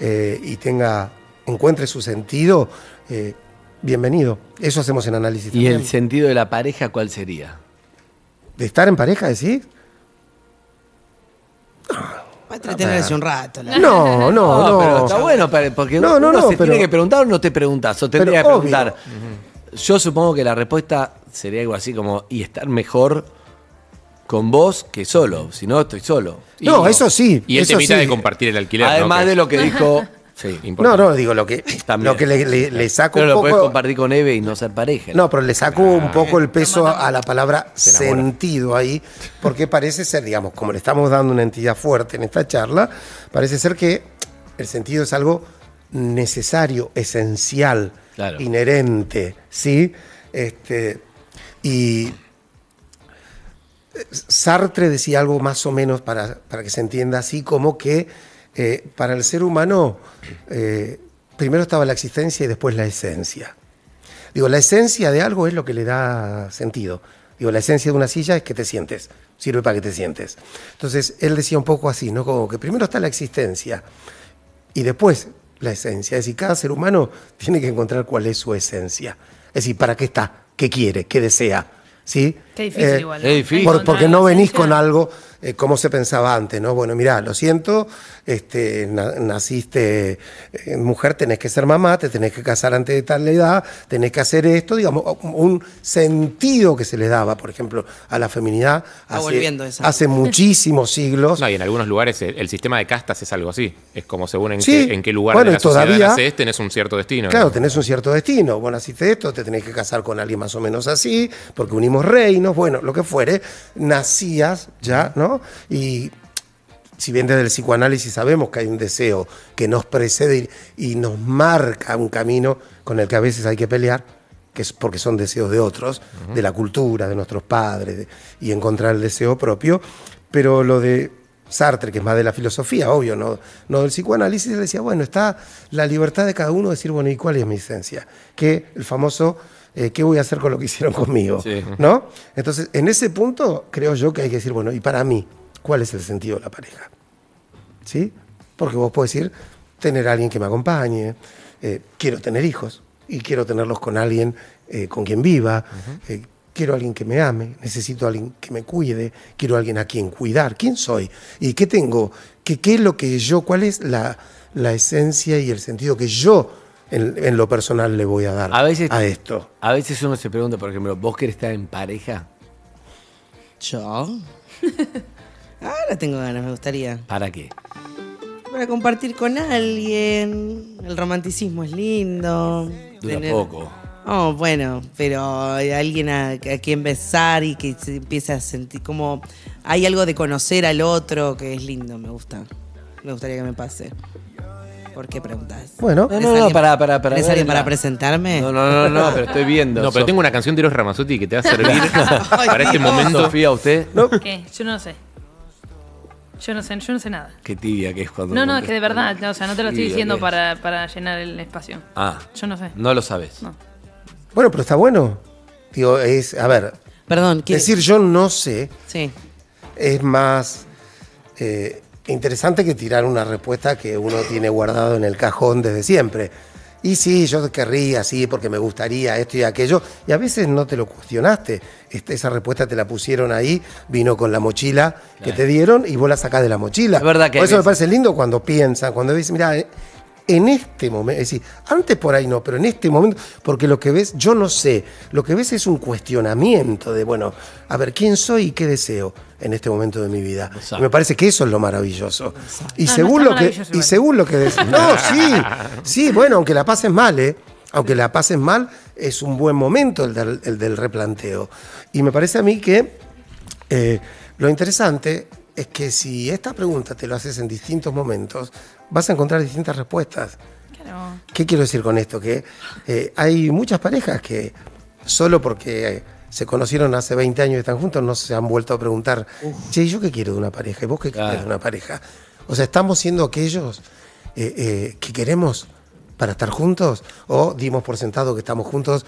eh, y tenga, encuentre su sentido, eh, bienvenido. Eso hacemos en análisis. ¿Y el sentido de la pareja cuál sería? ¿De estar en pareja, decís? Va a entretenerse un rato. no, no, no, Pero está bueno, porque no, uno se tiene que preguntar o no te preguntas, o te tendría que preguntar. Yo supongo que la respuesta sería algo así como, ¿y estar mejor? con vos que solo, si no estoy solo. no, eso sí. Y él eso de compartir el alquiler. Además de lo que dijo. Sí, no, no, digo lo que, que le, saco un poco. lo puedes compartir con Eve y no ser pareja. No, pero le saco un poco el peso a la palabra sentido ahí, porque parece ser, digamos, como le estamos dando una entidad fuerte en esta charla, parece ser que el sentido es algo necesario, esencial, inherente, ¿sí? Este, y Sartre decía algo más o menos para, que se entienda así, como que eh, para el ser humano eh, primero estaba la existencia y después la esencia. Digo, la esencia de algo es lo que le da sentido. Digo, la esencia de una silla es que te sientes, sirve para que te sientes. Entonces, él decía un poco así, ¿no? Como que primero está la existencia y después la esencia. Es decir, cada ser humano tiene que encontrar cuál es su esencia. Es decir, ¿para qué está? ¿Qué quiere? ¿Qué desea? ¿Sí? Qué difícil eh, igual. porque no venís con algo eh, como se pensaba antes, ¿no? Bueno, mirá, lo siento, este, naciste eh, mujer, tenés que ser mamá, te tenés que casar antes de tal edad, tenés que hacer esto, digamos, un sentido que se le daba, por ejemplo, a la feminidad hace, hace muchísimos siglos. y en algunos lugares el, sistema de castas es algo así, es como según en, qué, en qué, lugar bueno, de la sociedad todavía, tenés un cierto destino. Claro, tenés un cierto destino, vos naciste esto, te tenés que casar con alguien más o menos así, porque unimos rey bueno, lo que fuere, nacías ya, ¿no? Y si bien desde el psicoanálisis sabemos que hay un deseo que nos precede y, nos marca un camino con el que a veces hay que pelear, que es porque son deseos de otros, de la cultura, de nuestros padres, y encontrar el deseo propio, pero lo de Sartre, que es más de la filosofía, obvio, no, no del psicoanálisis, decía, bueno, está la libertad de cada uno de decir, bueno, ¿y cuál es mi esencia? Que el famoso eh, ¿qué voy a hacer con lo que hicieron conmigo? ¿No? Entonces, en ese punto creo yo que hay que decir, bueno, y para mí, ¿cuál es el sentido de la pareja? ¿Sí? Porque vos podés decir, tener alguien que me acompañe, eh, quiero tener hijos y quiero tenerlos con alguien eh, con quien viva, quiero alguien que me ame, necesito alguien que me cuide, quiero alguien a quien cuidar, ¿quién soy? ¿Y qué tengo? ¿Qué, qué es lo que yo, cuál es la, la esencia y el sentido que yo en, lo personal le voy a dar a, esto. A veces uno se pregunta, por ejemplo, ¿vos querés estar en pareja? Yo. Ahora tengo ganas, me gustaría. ¿Para qué? Para compartir con alguien. El romanticismo es lindo. Dura poco. Oh, bueno, pero alguien a, a, quien besar y que se empiece a sentir como. Hay algo de conocer al otro que es lindo, me gusta. Me gustaría que me pase. ¿Por qué preguntas? Bueno, no, no, para, para, para. alguien para presentarme? No, no, no, no, pero estoy viendo. No, pero tengo una canción de Eros Ramazuti que te va a servir para este momento. Fíjate, usted. ¿Qué? Yo no sé. Yo no sé, yo no sé nada. Qué tibia que es cuando. No, no, es que de verdad, o sea, no te lo estoy diciendo para, para llenar el espacio. Ah. Yo no sé. No lo sabes. No. Bueno, pero está bueno. Digo, es. A ver. Perdón, ¿qué? Decir yo no sé. Sí. Es más. Eh, interesante que tirar una respuesta que uno tiene guardado en el cajón desde siempre. Y sí, yo querría, sí, porque me gustaría esto y aquello. Y a veces no te lo cuestionaste. Este, esa respuesta te la pusieron ahí, vino con la mochila que te dieron y vos la sacás de la mochila. Es verdad que por eso me parece lindo cuando piensan, cuando dices mira, eh, en este momento, es decir, antes por ahí no, pero en este momento, porque lo que ves, yo no sé, lo que ves es un cuestionamiento de, bueno, a ver, ¿quién soy y qué deseo? en este momento de mi vida. me parece que eso es lo maravilloso. Y, según, lo que, y según lo que decís. No, sí, sí, bueno, aunque la pases mal, ¿eh? Aunque la pases mal, es un buen momento el del, replanteo. Y me parece a mí que eh, lo interesante es que si esta pregunta te lo haces en distintos momentos, vas a encontrar distintas respuestas. ¿Qué quiero decir con esto? Que eh, hay muchas parejas que solo porque se conocieron hace 20 años y están juntos, no se han vuelto a preguntar, che, ¿yo qué quiero de una pareja? ¿Y vos qué quieres de una pareja? O sea, ¿estamos siendo aquellos eh, eh, que queremos para estar juntos? ¿O dimos por sentado que estamos juntos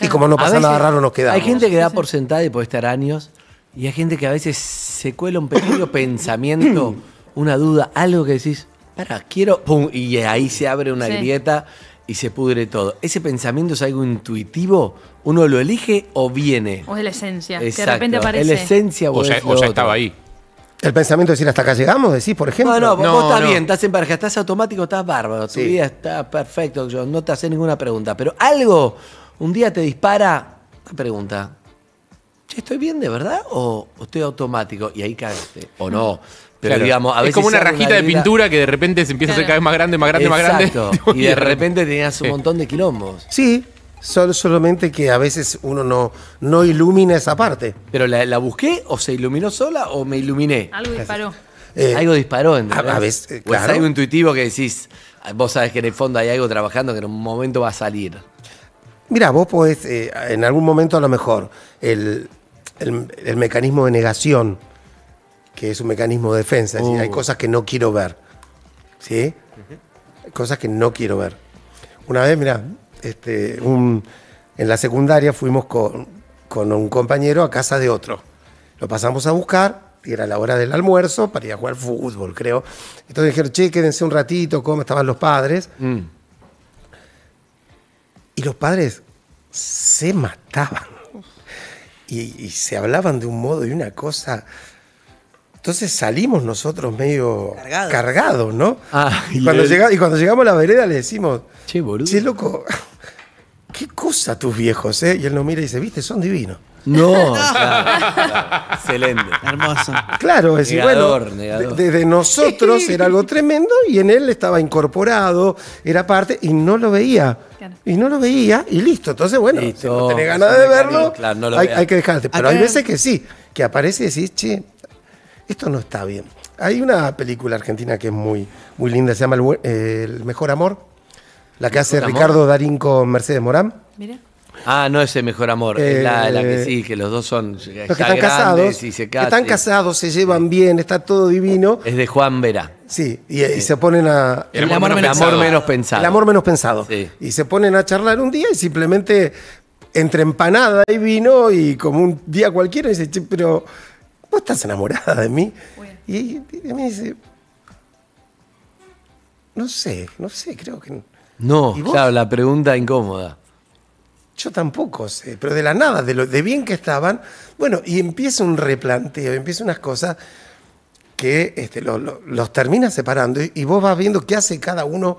y como no pasa nada raro nos quedamos? Hay gente que da por sentado y puede estar años y hay gente que a veces se cuela un pequeño pensamiento, una duda, algo que decís, para, quiero, pum, y ahí se abre una grieta y se pudre todo. ¿Ese pensamiento es algo intuitivo? ¿Uno lo elige o viene? O es la esencia, que de repente aparece. la esencia o, ya, estaba ahí. El pensamiento de decir hasta acá llegamos, decís, por ejemplo. No, no, no vos estás bien, estás en pareja, estás automático, estás bárbaro, tu vida está perfecto, yo no te hace ninguna pregunta. Pero algo, un día te dispara una pregunta. ¿Estoy bien de verdad o estoy automático? Y ahí caes O no. Mm es como una rajita de pintura que de repente se empieza a hacer cada vez más grande, más grande, más grande. Y de repente tenías un montón de quilombos. Sí, solo solamente que a veces uno no, no ilumina esa parte. ¿Pero la, busqué o se iluminó sola o me iluminé? Algo disparó. Eh, algo disparó, a, veces, eh, claro. algo intuitivo que decís, vos sabes que en el fondo hay algo trabajando que en un momento va a salir. Mira, vos podés, eh, en algún momento a lo mejor, el, el mecanismo de negación que es un mecanismo de defensa. hay mm. cosas que no quiero ver. ¿Sí? Hay cosas que no quiero ver. Una vez, mira, este, en la secundaria fuimos con, un compañero a casa de otro. Lo pasamos a buscar y era la hora del almuerzo para ir a jugar fútbol, creo. Entonces dijeron, che, quédense un ratito, cómo estaban los padres. Mm. Y los padres se mataban. Y, y, se hablaban de un modo y una cosa entonces salimos nosotros medio cargados, ¿no? Ah, y, cuando llegamos, y cuando llegamos a la vereda le decimos, che, boludo. loco, qué cosa tus viejos, ¿eh? Y él nos mira y dice, viste, son divinos. No, excelente. Hermoso. Claro, es negador, bueno, desde nosotros era algo tremendo y en él estaba incorporado, era parte y no lo veía. Y no lo veía y listo. Entonces, bueno, si no tenés ganas de verlo, hay, que dejarte. Pero hay veces que sí, que aparece y decís, che, esto no está bien. Hay una película argentina que es muy, muy linda, se llama El, Mejor Amor, la que hace Ricardo Darín con Mercedes Morán. Ah, no es El mejor amor, es la, que eh, sí, que los dos son los que están casados, y se Están casados, se llevan bien, está todo divino. Es de Juan Vera. Sí, y, se ponen a. El, amor, menos pensado. El amor menos pensado. Y se ponen a charlar un día y simplemente entre empanada y vino y como un día cualquiera, y dice, pero vos estás enamorada de mí. Y, y, me dice, no sé, no sé, creo que... No, claro, la pregunta incómoda. Yo tampoco sé, pero de la nada, de bien que estaban. Bueno, y empieza un replanteo, empieza unas cosas que este, los termina separando y vos vas viendo qué hace cada uno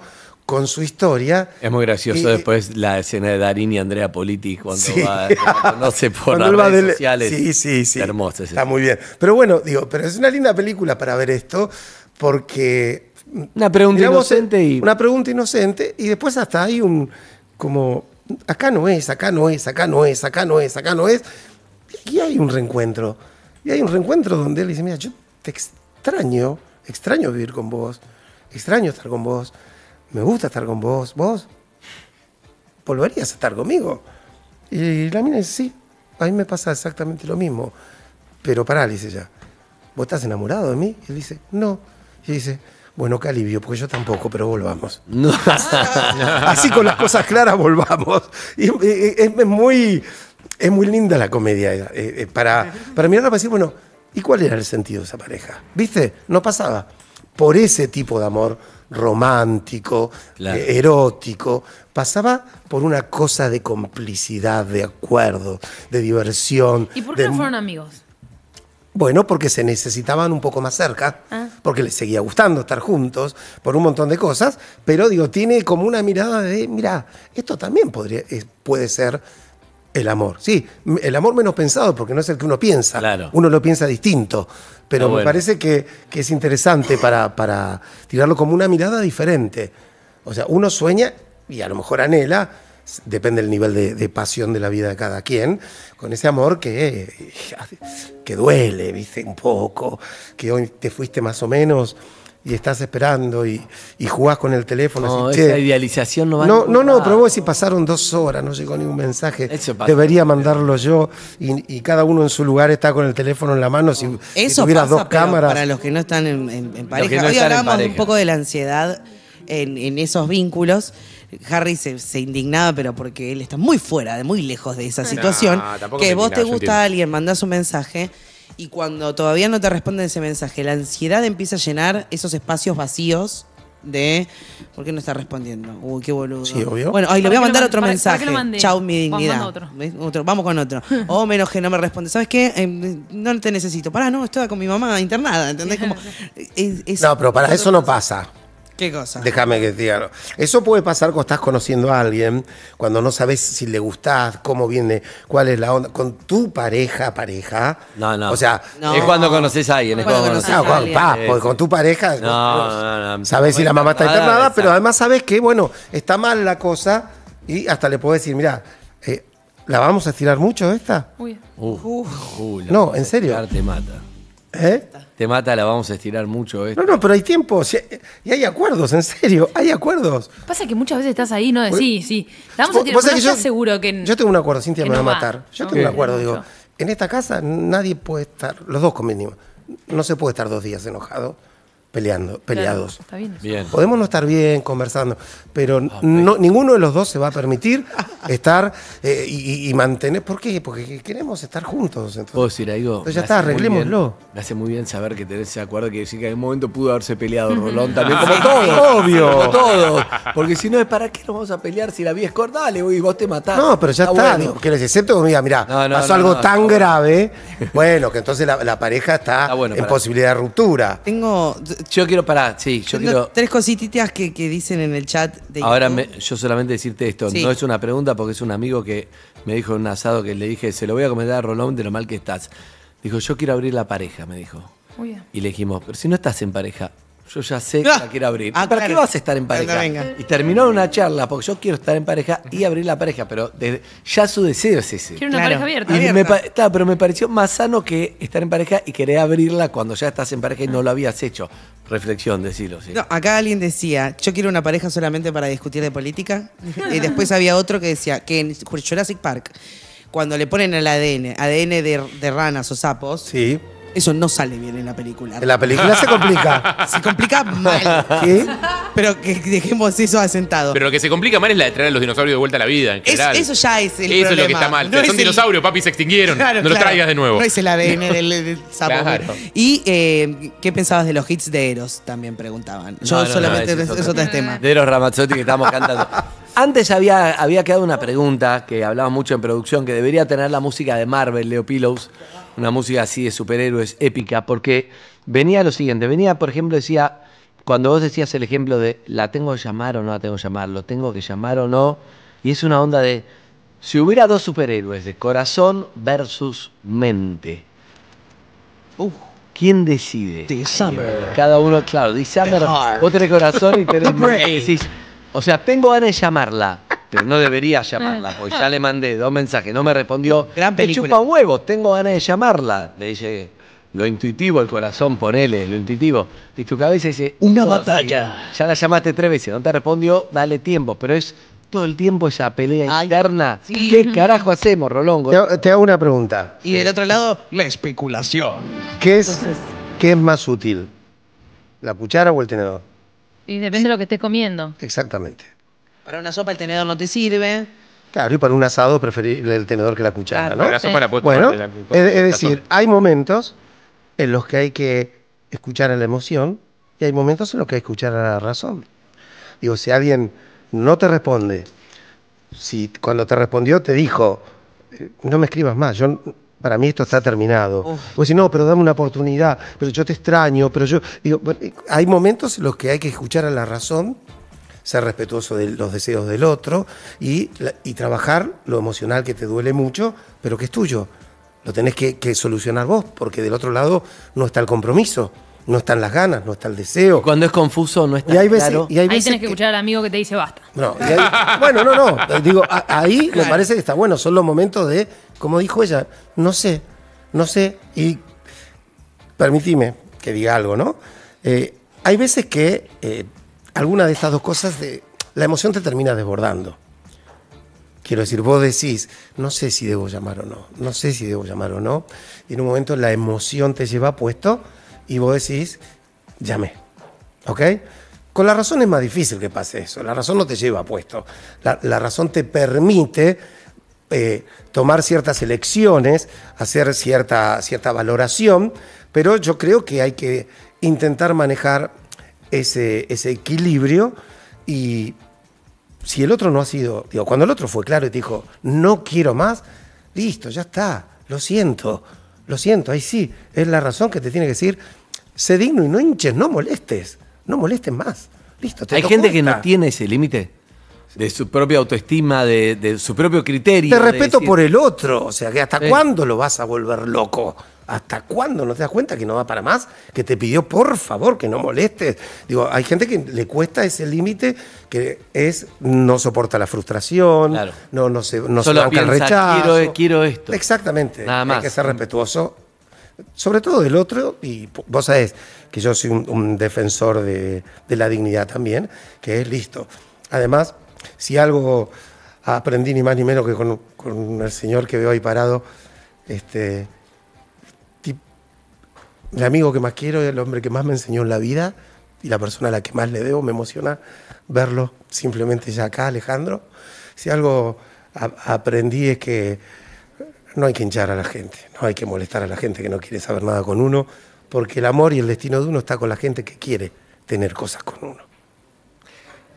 con su historia. Es muy gracioso después la escena de Darín y Andrea Politi cuando sí. va, sé, por las redes sociales. Sí, sí, sí. Hermosa. Está muy bien. Pero bueno, digo, pero es una linda película para ver esto porque... Una pregunta inocente y... Una pregunta inocente y después hasta hay un como... Acá no es, acá no es, acá no es, acá no es, acá no es. Y hay un reencuentro. Y hay un reencuentro donde él dice, mira, yo te extraño, extraño vivir con vos, extraño estar con vos me gusta estar con vos, vos volverías a estar conmigo. Y la mina dice, sí, a mí me pasa exactamente lo mismo, pero pará, le dice ella, ¿vos estás enamorado de mí? Y él dice, no. Y dice, bueno, qué alivio, porque yo tampoco, pero volvamos. Así con las cosas claras, volvamos. Y eh, eh, es, muy, es muy linda la comedia. Eh, para, para mirarla, para decir, bueno, ¿y cuál era el sentido de esa pareja? ¿Viste? No pasaba. Por ese tipo de amor romántico, eh, erótico, pasaba por una cosa de complicidad, de acuerdo, de diversión. ¿Y por qué no fueron amigos? Bueno, porque se necesitaban un poco más cerca, ah. porque les seguía gustando estar juntos, por un montón de cosas, pero digo, tiene como una mirada de, mira, esto también podría, eh, puede ser el amor, sí, el amor menos pensado porque no es el que uno piensa, uno lo piensa distinto, pero ah, me parece que, es interesante para, para tirarlo como una mirada diferente. O sea, uno sueña y a lo mejor anhela, depende del nivel de, pasión de la vida de cada quien, con ese amor que, que duele, viste, un poco, que hoy te fuiste más o menos y estás esperando y, jugás con el teléfono. No, esa idealización no va No, no, no, pero vos si pasaron dos horas, no llegó ningún mensaje, debería mandarlo yo y, cada uno en su lugar está con el teléfono en la mano. Si, Eso tuvieras pasa, dos cámaras. Para los que no están en, pareja, hoy hablamos un poco de la ansiedad en, esos vínculos. Harry se, indignaba, pero porque él está muy fuera, muy lejos de esa situación. que vos te gusta alguien, mandás un mensaje y cuando todavía no te responde ese mensaje, la ansiedad empieza a llenar esos espacios vacíos de ¿por qué no está respondiendo? Uy, qué boludo. Sí, obvio. Bueno, hoy le voy a mandar otro mensaje. Chau, mi dignidad. Vamos Otro. otro. Vamos con otro. o oh, menos que no me responde. ¿Sabes qué? Em, no te necesito. Pará, no, estoy con mi mamá internada. ¿Entendés? Como, no, pero para eso no pasa. ¿Qué cosa? Déjame que te diga. Eso puede pasar cuando estás conociendo a alguien, cuando no sabes si le gustás, cómo viene, cuál es la onda. Con tu pareja, pareja. No, no. O sea. Es cuando conoces a alguien. Es cuando, conoces a alguien. Ah, pues, con, con tu pareja. No, no, no. Sabes si la mamá está internada, pero además sabes que, bueno, está mal la cosa y hasta le puedes decir, mira. Eh, ¿La vamos a estirar mucho esta? Uy. no, en serio. Te mata. ¿Eh? te mata, la vamos a estirar mucho. No, no, pero hay tiempo y hay acuerdos, en serio, hay acuerdos. Pasa que muchas veces estás ahí, no decís, sí, sí. La vamos a tirar, yo, seguro que. Yo tengo un acuerdo, Cintia me va a matar. Yo tengo un acuerdo, digo, en esta casa nadie puede estar, los dos convenimos, no se puede estar dos días enojado peleando, peleados. Podemos no estar bien conversando, pero ah, no, ninguno de los dos se va a permitir estar eh, y, mantener. ¿Por qué? Porque queremos estar juntos. Entonces. ya está, arreglémoslo. me hace muy bien saber que tenés ese acuerdo que decir que en un momento pudo haberse peleado Rolón también, ah, como todo. Obvio. Como todo. Porque si no, ¿para qué nos vamos a pelear si la vida es corta? y vos te matás. No, pero ya ah, está. excepto que pasó algo tan grave, bueno, que entonces la, pareja está, en posibilidad de ruptura. Tengo yo quiero parar, sí, yo quiero. Tres cosititas que, dicen en el chat de Ahora yo solamente decirte esto, no es una pregunta porque es un amigo que me dijo en un asado que le dije, se lo voy a comentar a Rolón de lo mal que estás. Dijo, yo quiero abrir la pareja, me dijo. Y le dijimos, pero si no estás en pareja, yo ya sé que ah. la quiero abrir. Ah, ¿Para qué vas a estar en pareja? Y terminó una charla porque yo quiero estar en pareja y abrir la pareja, pero ya su deseo es ese. Quiero una pareja abierta. pero me pareció más sano que estar en pareja y querer abrirla cuando ya estás en pareja y no lo habías hecho. Reflexión, decirlo. Sí. acá alguien decía, yo quiero una pareja solamente para discutir de política. y después había otro que decía que en Jurassic Park, cuando le ponen el ADN, ADN de, de ranas o sapos, Sí. Eso no sale bien en la película. En la película se complica. Se complica mal. Pero que dejemos eso asentado. Pero lo que se complica mal es la de traer a los dinosaurios de vuelta a la vida, eso ya es el Eso es lo que está mal. Son dinosaurios, papi, se extinguieron. no lo traigas de nuevo. No es el ADN del, sapo. Y eh, ¿qué pensabas de los hits de Eros? También preguntaban. Yo solamente es otro. tema. de Eros Ramazzotti que estábamos cantando. Antes había, había quedado una pregunta que hablaba mucho en producción, que debería tener la música de Marvel, Leo Pillows, una música así de superhéroes épica, porque venía lo siguiente, venía, por ejemplo, decía, cuando vos decías el ejemplo de la tengo que llamar o no la tengo que llamar, lo tengo que llamar o no, y es una onda de, si hubiera dos superhéroes de corazón versus mente, uh, ¿quién decide? Cada uno, claro, dice Summer, corazón y tenés o sea, tengo ganas de llamarla, pero no debería llamarla. pues ya le mandé dos mensajes, no me respondió. Gran Te chupa huevos, tengo ganas de llamarla. Le dije, lo intuitivo, el corazón, ponele, lo intuitivo. Y tu cabeza dice, una oh, batalla. Ya la llamaste tres veces, no te respondió, dale tiempo, pero es todo el tiempo esa pelea interna. ¿Qué carajo hacemos, Rolongo? Te, hago una pregunta. Y del otro lado, la especulación. ¿Qué es, ¿Qué es más útil? ¿La cuchara o el tenedor? Y depende de lo que estés comiendo. Exactamente. Para una sopa el tenedor no te sirve. Claro, y para un asado preferir el tenedor que la cuchara, ¿no? bueno, es, decir, hay momentos en los que hay que escuchar a la emoción y hay momentos en los que hay que escuchar a la razón. Digo, si alguien no te responde, si cuando te respondió te dijo, no me escribas más, yo para mí esto está terminado. Vos O si no, pero dame una oportunidad, pero yo te extraño, pero yo digo, hay momentos en los que hay que escuchar a la razón ser respetuoso de los deseos del otro y, trabajar lo emocional que te duele mucho, pero que es tuyo. Lo tenés que, solucionar vos, porque del otro lado no está el compromiso no están las ganas, no está el deseo. cuando es confuso, no está hay claro. Y hay ahí tenés que, escuchar al amigo que te dice basta. No, bueno, no, no. Digo, ahí me parece que está bueno. Son los momentos de, como dijo ella, no sé, no sé. Y permitime que diga algo, ¿no? Eh, hay veces que eh, alguna de estas dos cosas, de, la emoción te termina desbordando. Quiero decir, vos decís, no sé si debo llamar o no, no sé si debo llamar o no. Y en un momento la emoción te lleva puesto y vos decís, llamé. ¿Ok? Con la razón es más difícil que pase eso. La razón no te lleva puesto. La, razón te permite eh, tomar ciertas elecciones, hacer cierta, cierta valoración, pero yo creo que hay que intentar manejar ese, ese equilibrio y si el otro no ha sido, digo, cuando el otro fue claro y te dijo, no quiero más, listo, ya está, lo siento, lo siento, ahí sí, es la razón que te tiene que decir, sé digno y no hinches, no molestes, no molestes más. Listo, ¿Hay gente que no tiene ese límite? de su propia autoestima, de, su propio criterio. Te respeto por el otro, o sea, que hasta cuándo lo vas a volver loco. ¿Hasta cuándo? ¿No te das cuenta que no va para más? Que te pidió, por favor, que no molestes. Digo, hay gente que le cuesta ese límite que es no soporta la frustración, no, no se, no se el e, rechazo. Quiero, esto. Exactamente. Nada más. Hay que ser respetuoso, sobre todo del otro, y vos sabés que yo soy un, defensor de, de la dignidad también, que es listo. Además, si algo aprendí ni más ni menos que con, el señor que veo ahí parado, este, el amigo que más quiero, el hombre que más me enseñó en la vida y la persona a la que más le debo, me emociona verlo simplemente ya acá, Alejandro. Si algo aprendí es que no hay que hinchar a la gente, no hay que molestar a la gente que no quiere saber nada con uno, porque el amor y el destino de uno está con la gente que quiere tener cosas con uno.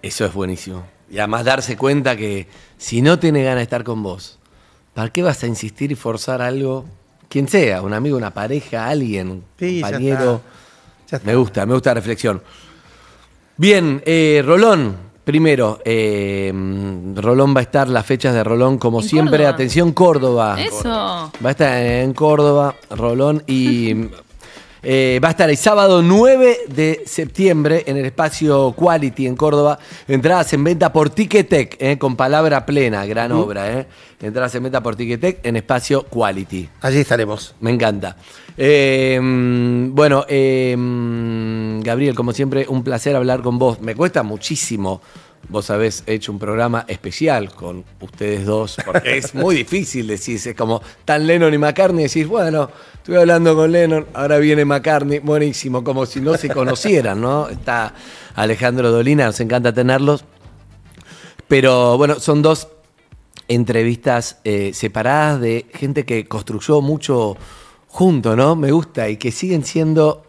Eso es buenísimo. Y además darse cuenta que si no tiene ganas de estar con vos, ¿para qué vas a insistir y forzar algo? Quien sea, un amigo, una pareja, alguien, compañero. Me gusta, me gusta la reflexión. Bien, eh, Rolón, primero, eh, Rolón va a estar las fechas de Rolón, como siempre. Atención, Córdoba. Eso. Va a estar en Córdoba, Rolón, y Eh, va a estar el sábado 9 de septiembre en el espacio Quality en Córdoba. Entradas en venta por Ticketek, eh, con palabra plena, gran mm. obra. Eh. Entradas en venta por Ticketek en espacio Quality. Allí estaremos. Me encanta. Em, bueno, em, Gabriel, como siempre, un placer hablar con vos. Me cuesta muchísimo vos habés hecho un programa especial con ustedes dos, porque es muy difícil decirse es como tan Lennon y McCartney, decís, bueno, estuve hablando con Lennon, ahora viene McCartney, buenísimo, como si no se conocieran, ¿no? Está Alejandro Dolina, nos encanta tenerlos. Pero bueno, son dos entrevistas eh, separadas de gente que construyó mucho junto, ¿no? Me gusta y que siguen siendo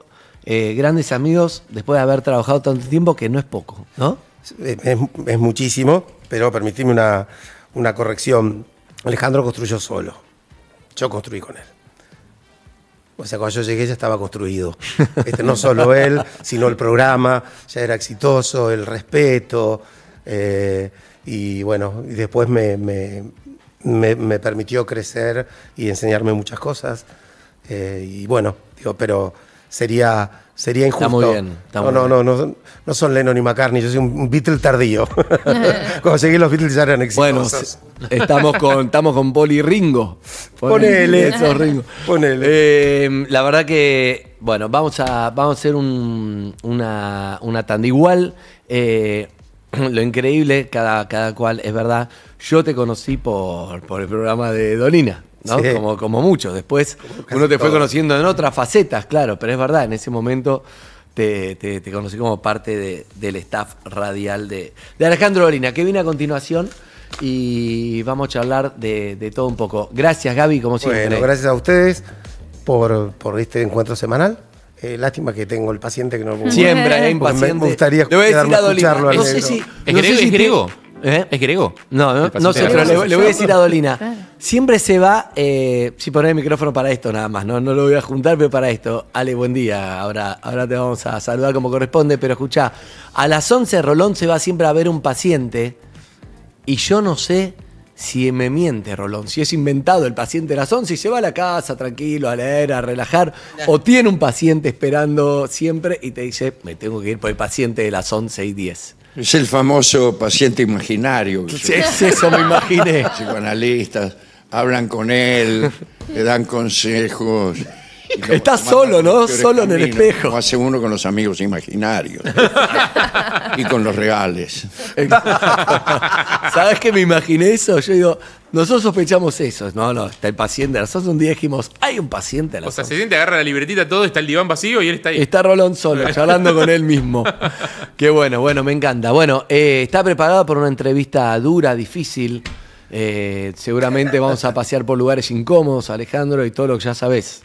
eh, grandes amigos después de haber trabajado tanto tiempo que no es poco, ¿no? es, muchísimo, pero permitidme una, una corrección. Alejandro construyó solo. Yo construí con él. O sea, cuando yo llegué ya estaba construido. Este, no solo él, sino el programa, ya era exitoso, el respeto. Eh, y bueno, y después me, permitió crecer y enseñarme muchas cosas. Eh, y bueno, digo, pero sería, sería injusto. Está muy bien. no, no, no, no, son Lennon ni McCartney, yo soy un Beatle tardío. Cuando llegué los Beatles ya eran exitosos. Bueno, estamos con, estamos con Poli Ringo. Ponele. Eso, Ringo. Ponele. Em, la verdad que, bueno, vamos a, vamos a hacer un, una, una tanda igual. Eh, lo increíble, cada, cada cual, es verdad. Yo te conocí por, por el programa de Donina. Como, como muchos. Después uno te fue conociendo en otras facetas, claro, pero es verdad, en ese momento te, te, conocí como parte del staff radial de, de Alejandro Orina, que viene a continuación y vamos a charlar de, todo un poco. Gracias, Gaby, como siempre. Bueno, gracias a ustedes por, por este encuentro semanal. Eh, lástima que tengo el paciente que no Siempre, impaciente. Me, me gustaría escucharlo a No sé ¿Es, no sé ¿Eh? ¿Es griego? No, no, sé, le, voy a decir a Dolina. Siempre se va, eh, si poner el micrófono para esto nada más, ¿no? no lo voy a juntar, pero para esto. Ale, buen día. Ahora, ahora te vamos a saludar como corresponde, pero escucha, a las 11 Rolón se va siempre a ver un paciente y yo no sé si me miente Rolón, si es inventado el paciente de las 11 y se va a la casa tranquilo a leer, a relajar, o tiene un paciente esperando siempre y te dice, me tengo que ir por el paciente de las 11 y 10. Es el famoso paciente imaginario. Sí, eso me imaginé. Psicoanalistas hablan con él, le dan consejos. Está solo, ¿no? Solo en el espejo. Como hace uno con los amigos imaginarios. y con los reales. ¿Sabes que me imaginé eso? Yo digo, nosotros sospechamos eso. No, no, está el paciente. Nosotros un día dijimos, hay un paciente la O sea, se siente, agarra la libretita, todo, está el diván vacío y él está ahí. Está Rolón solo, charlando con él mismo. Qué bueno, bueno, me encanta. Bueno, eh, está preparado por una entrevista dura, difícil. Eh, seguramente vamos a pasear por lugares incómodos, Alejandro, y todo lo que ya sabes.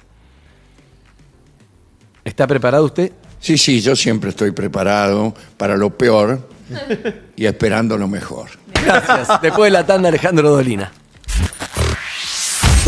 ¿Está preparado usted? Sí, sí, yo siempre estoy preparado para lo peor y esperando lo mejor. Gracias. Después de la tanda, Alejandro Dolina.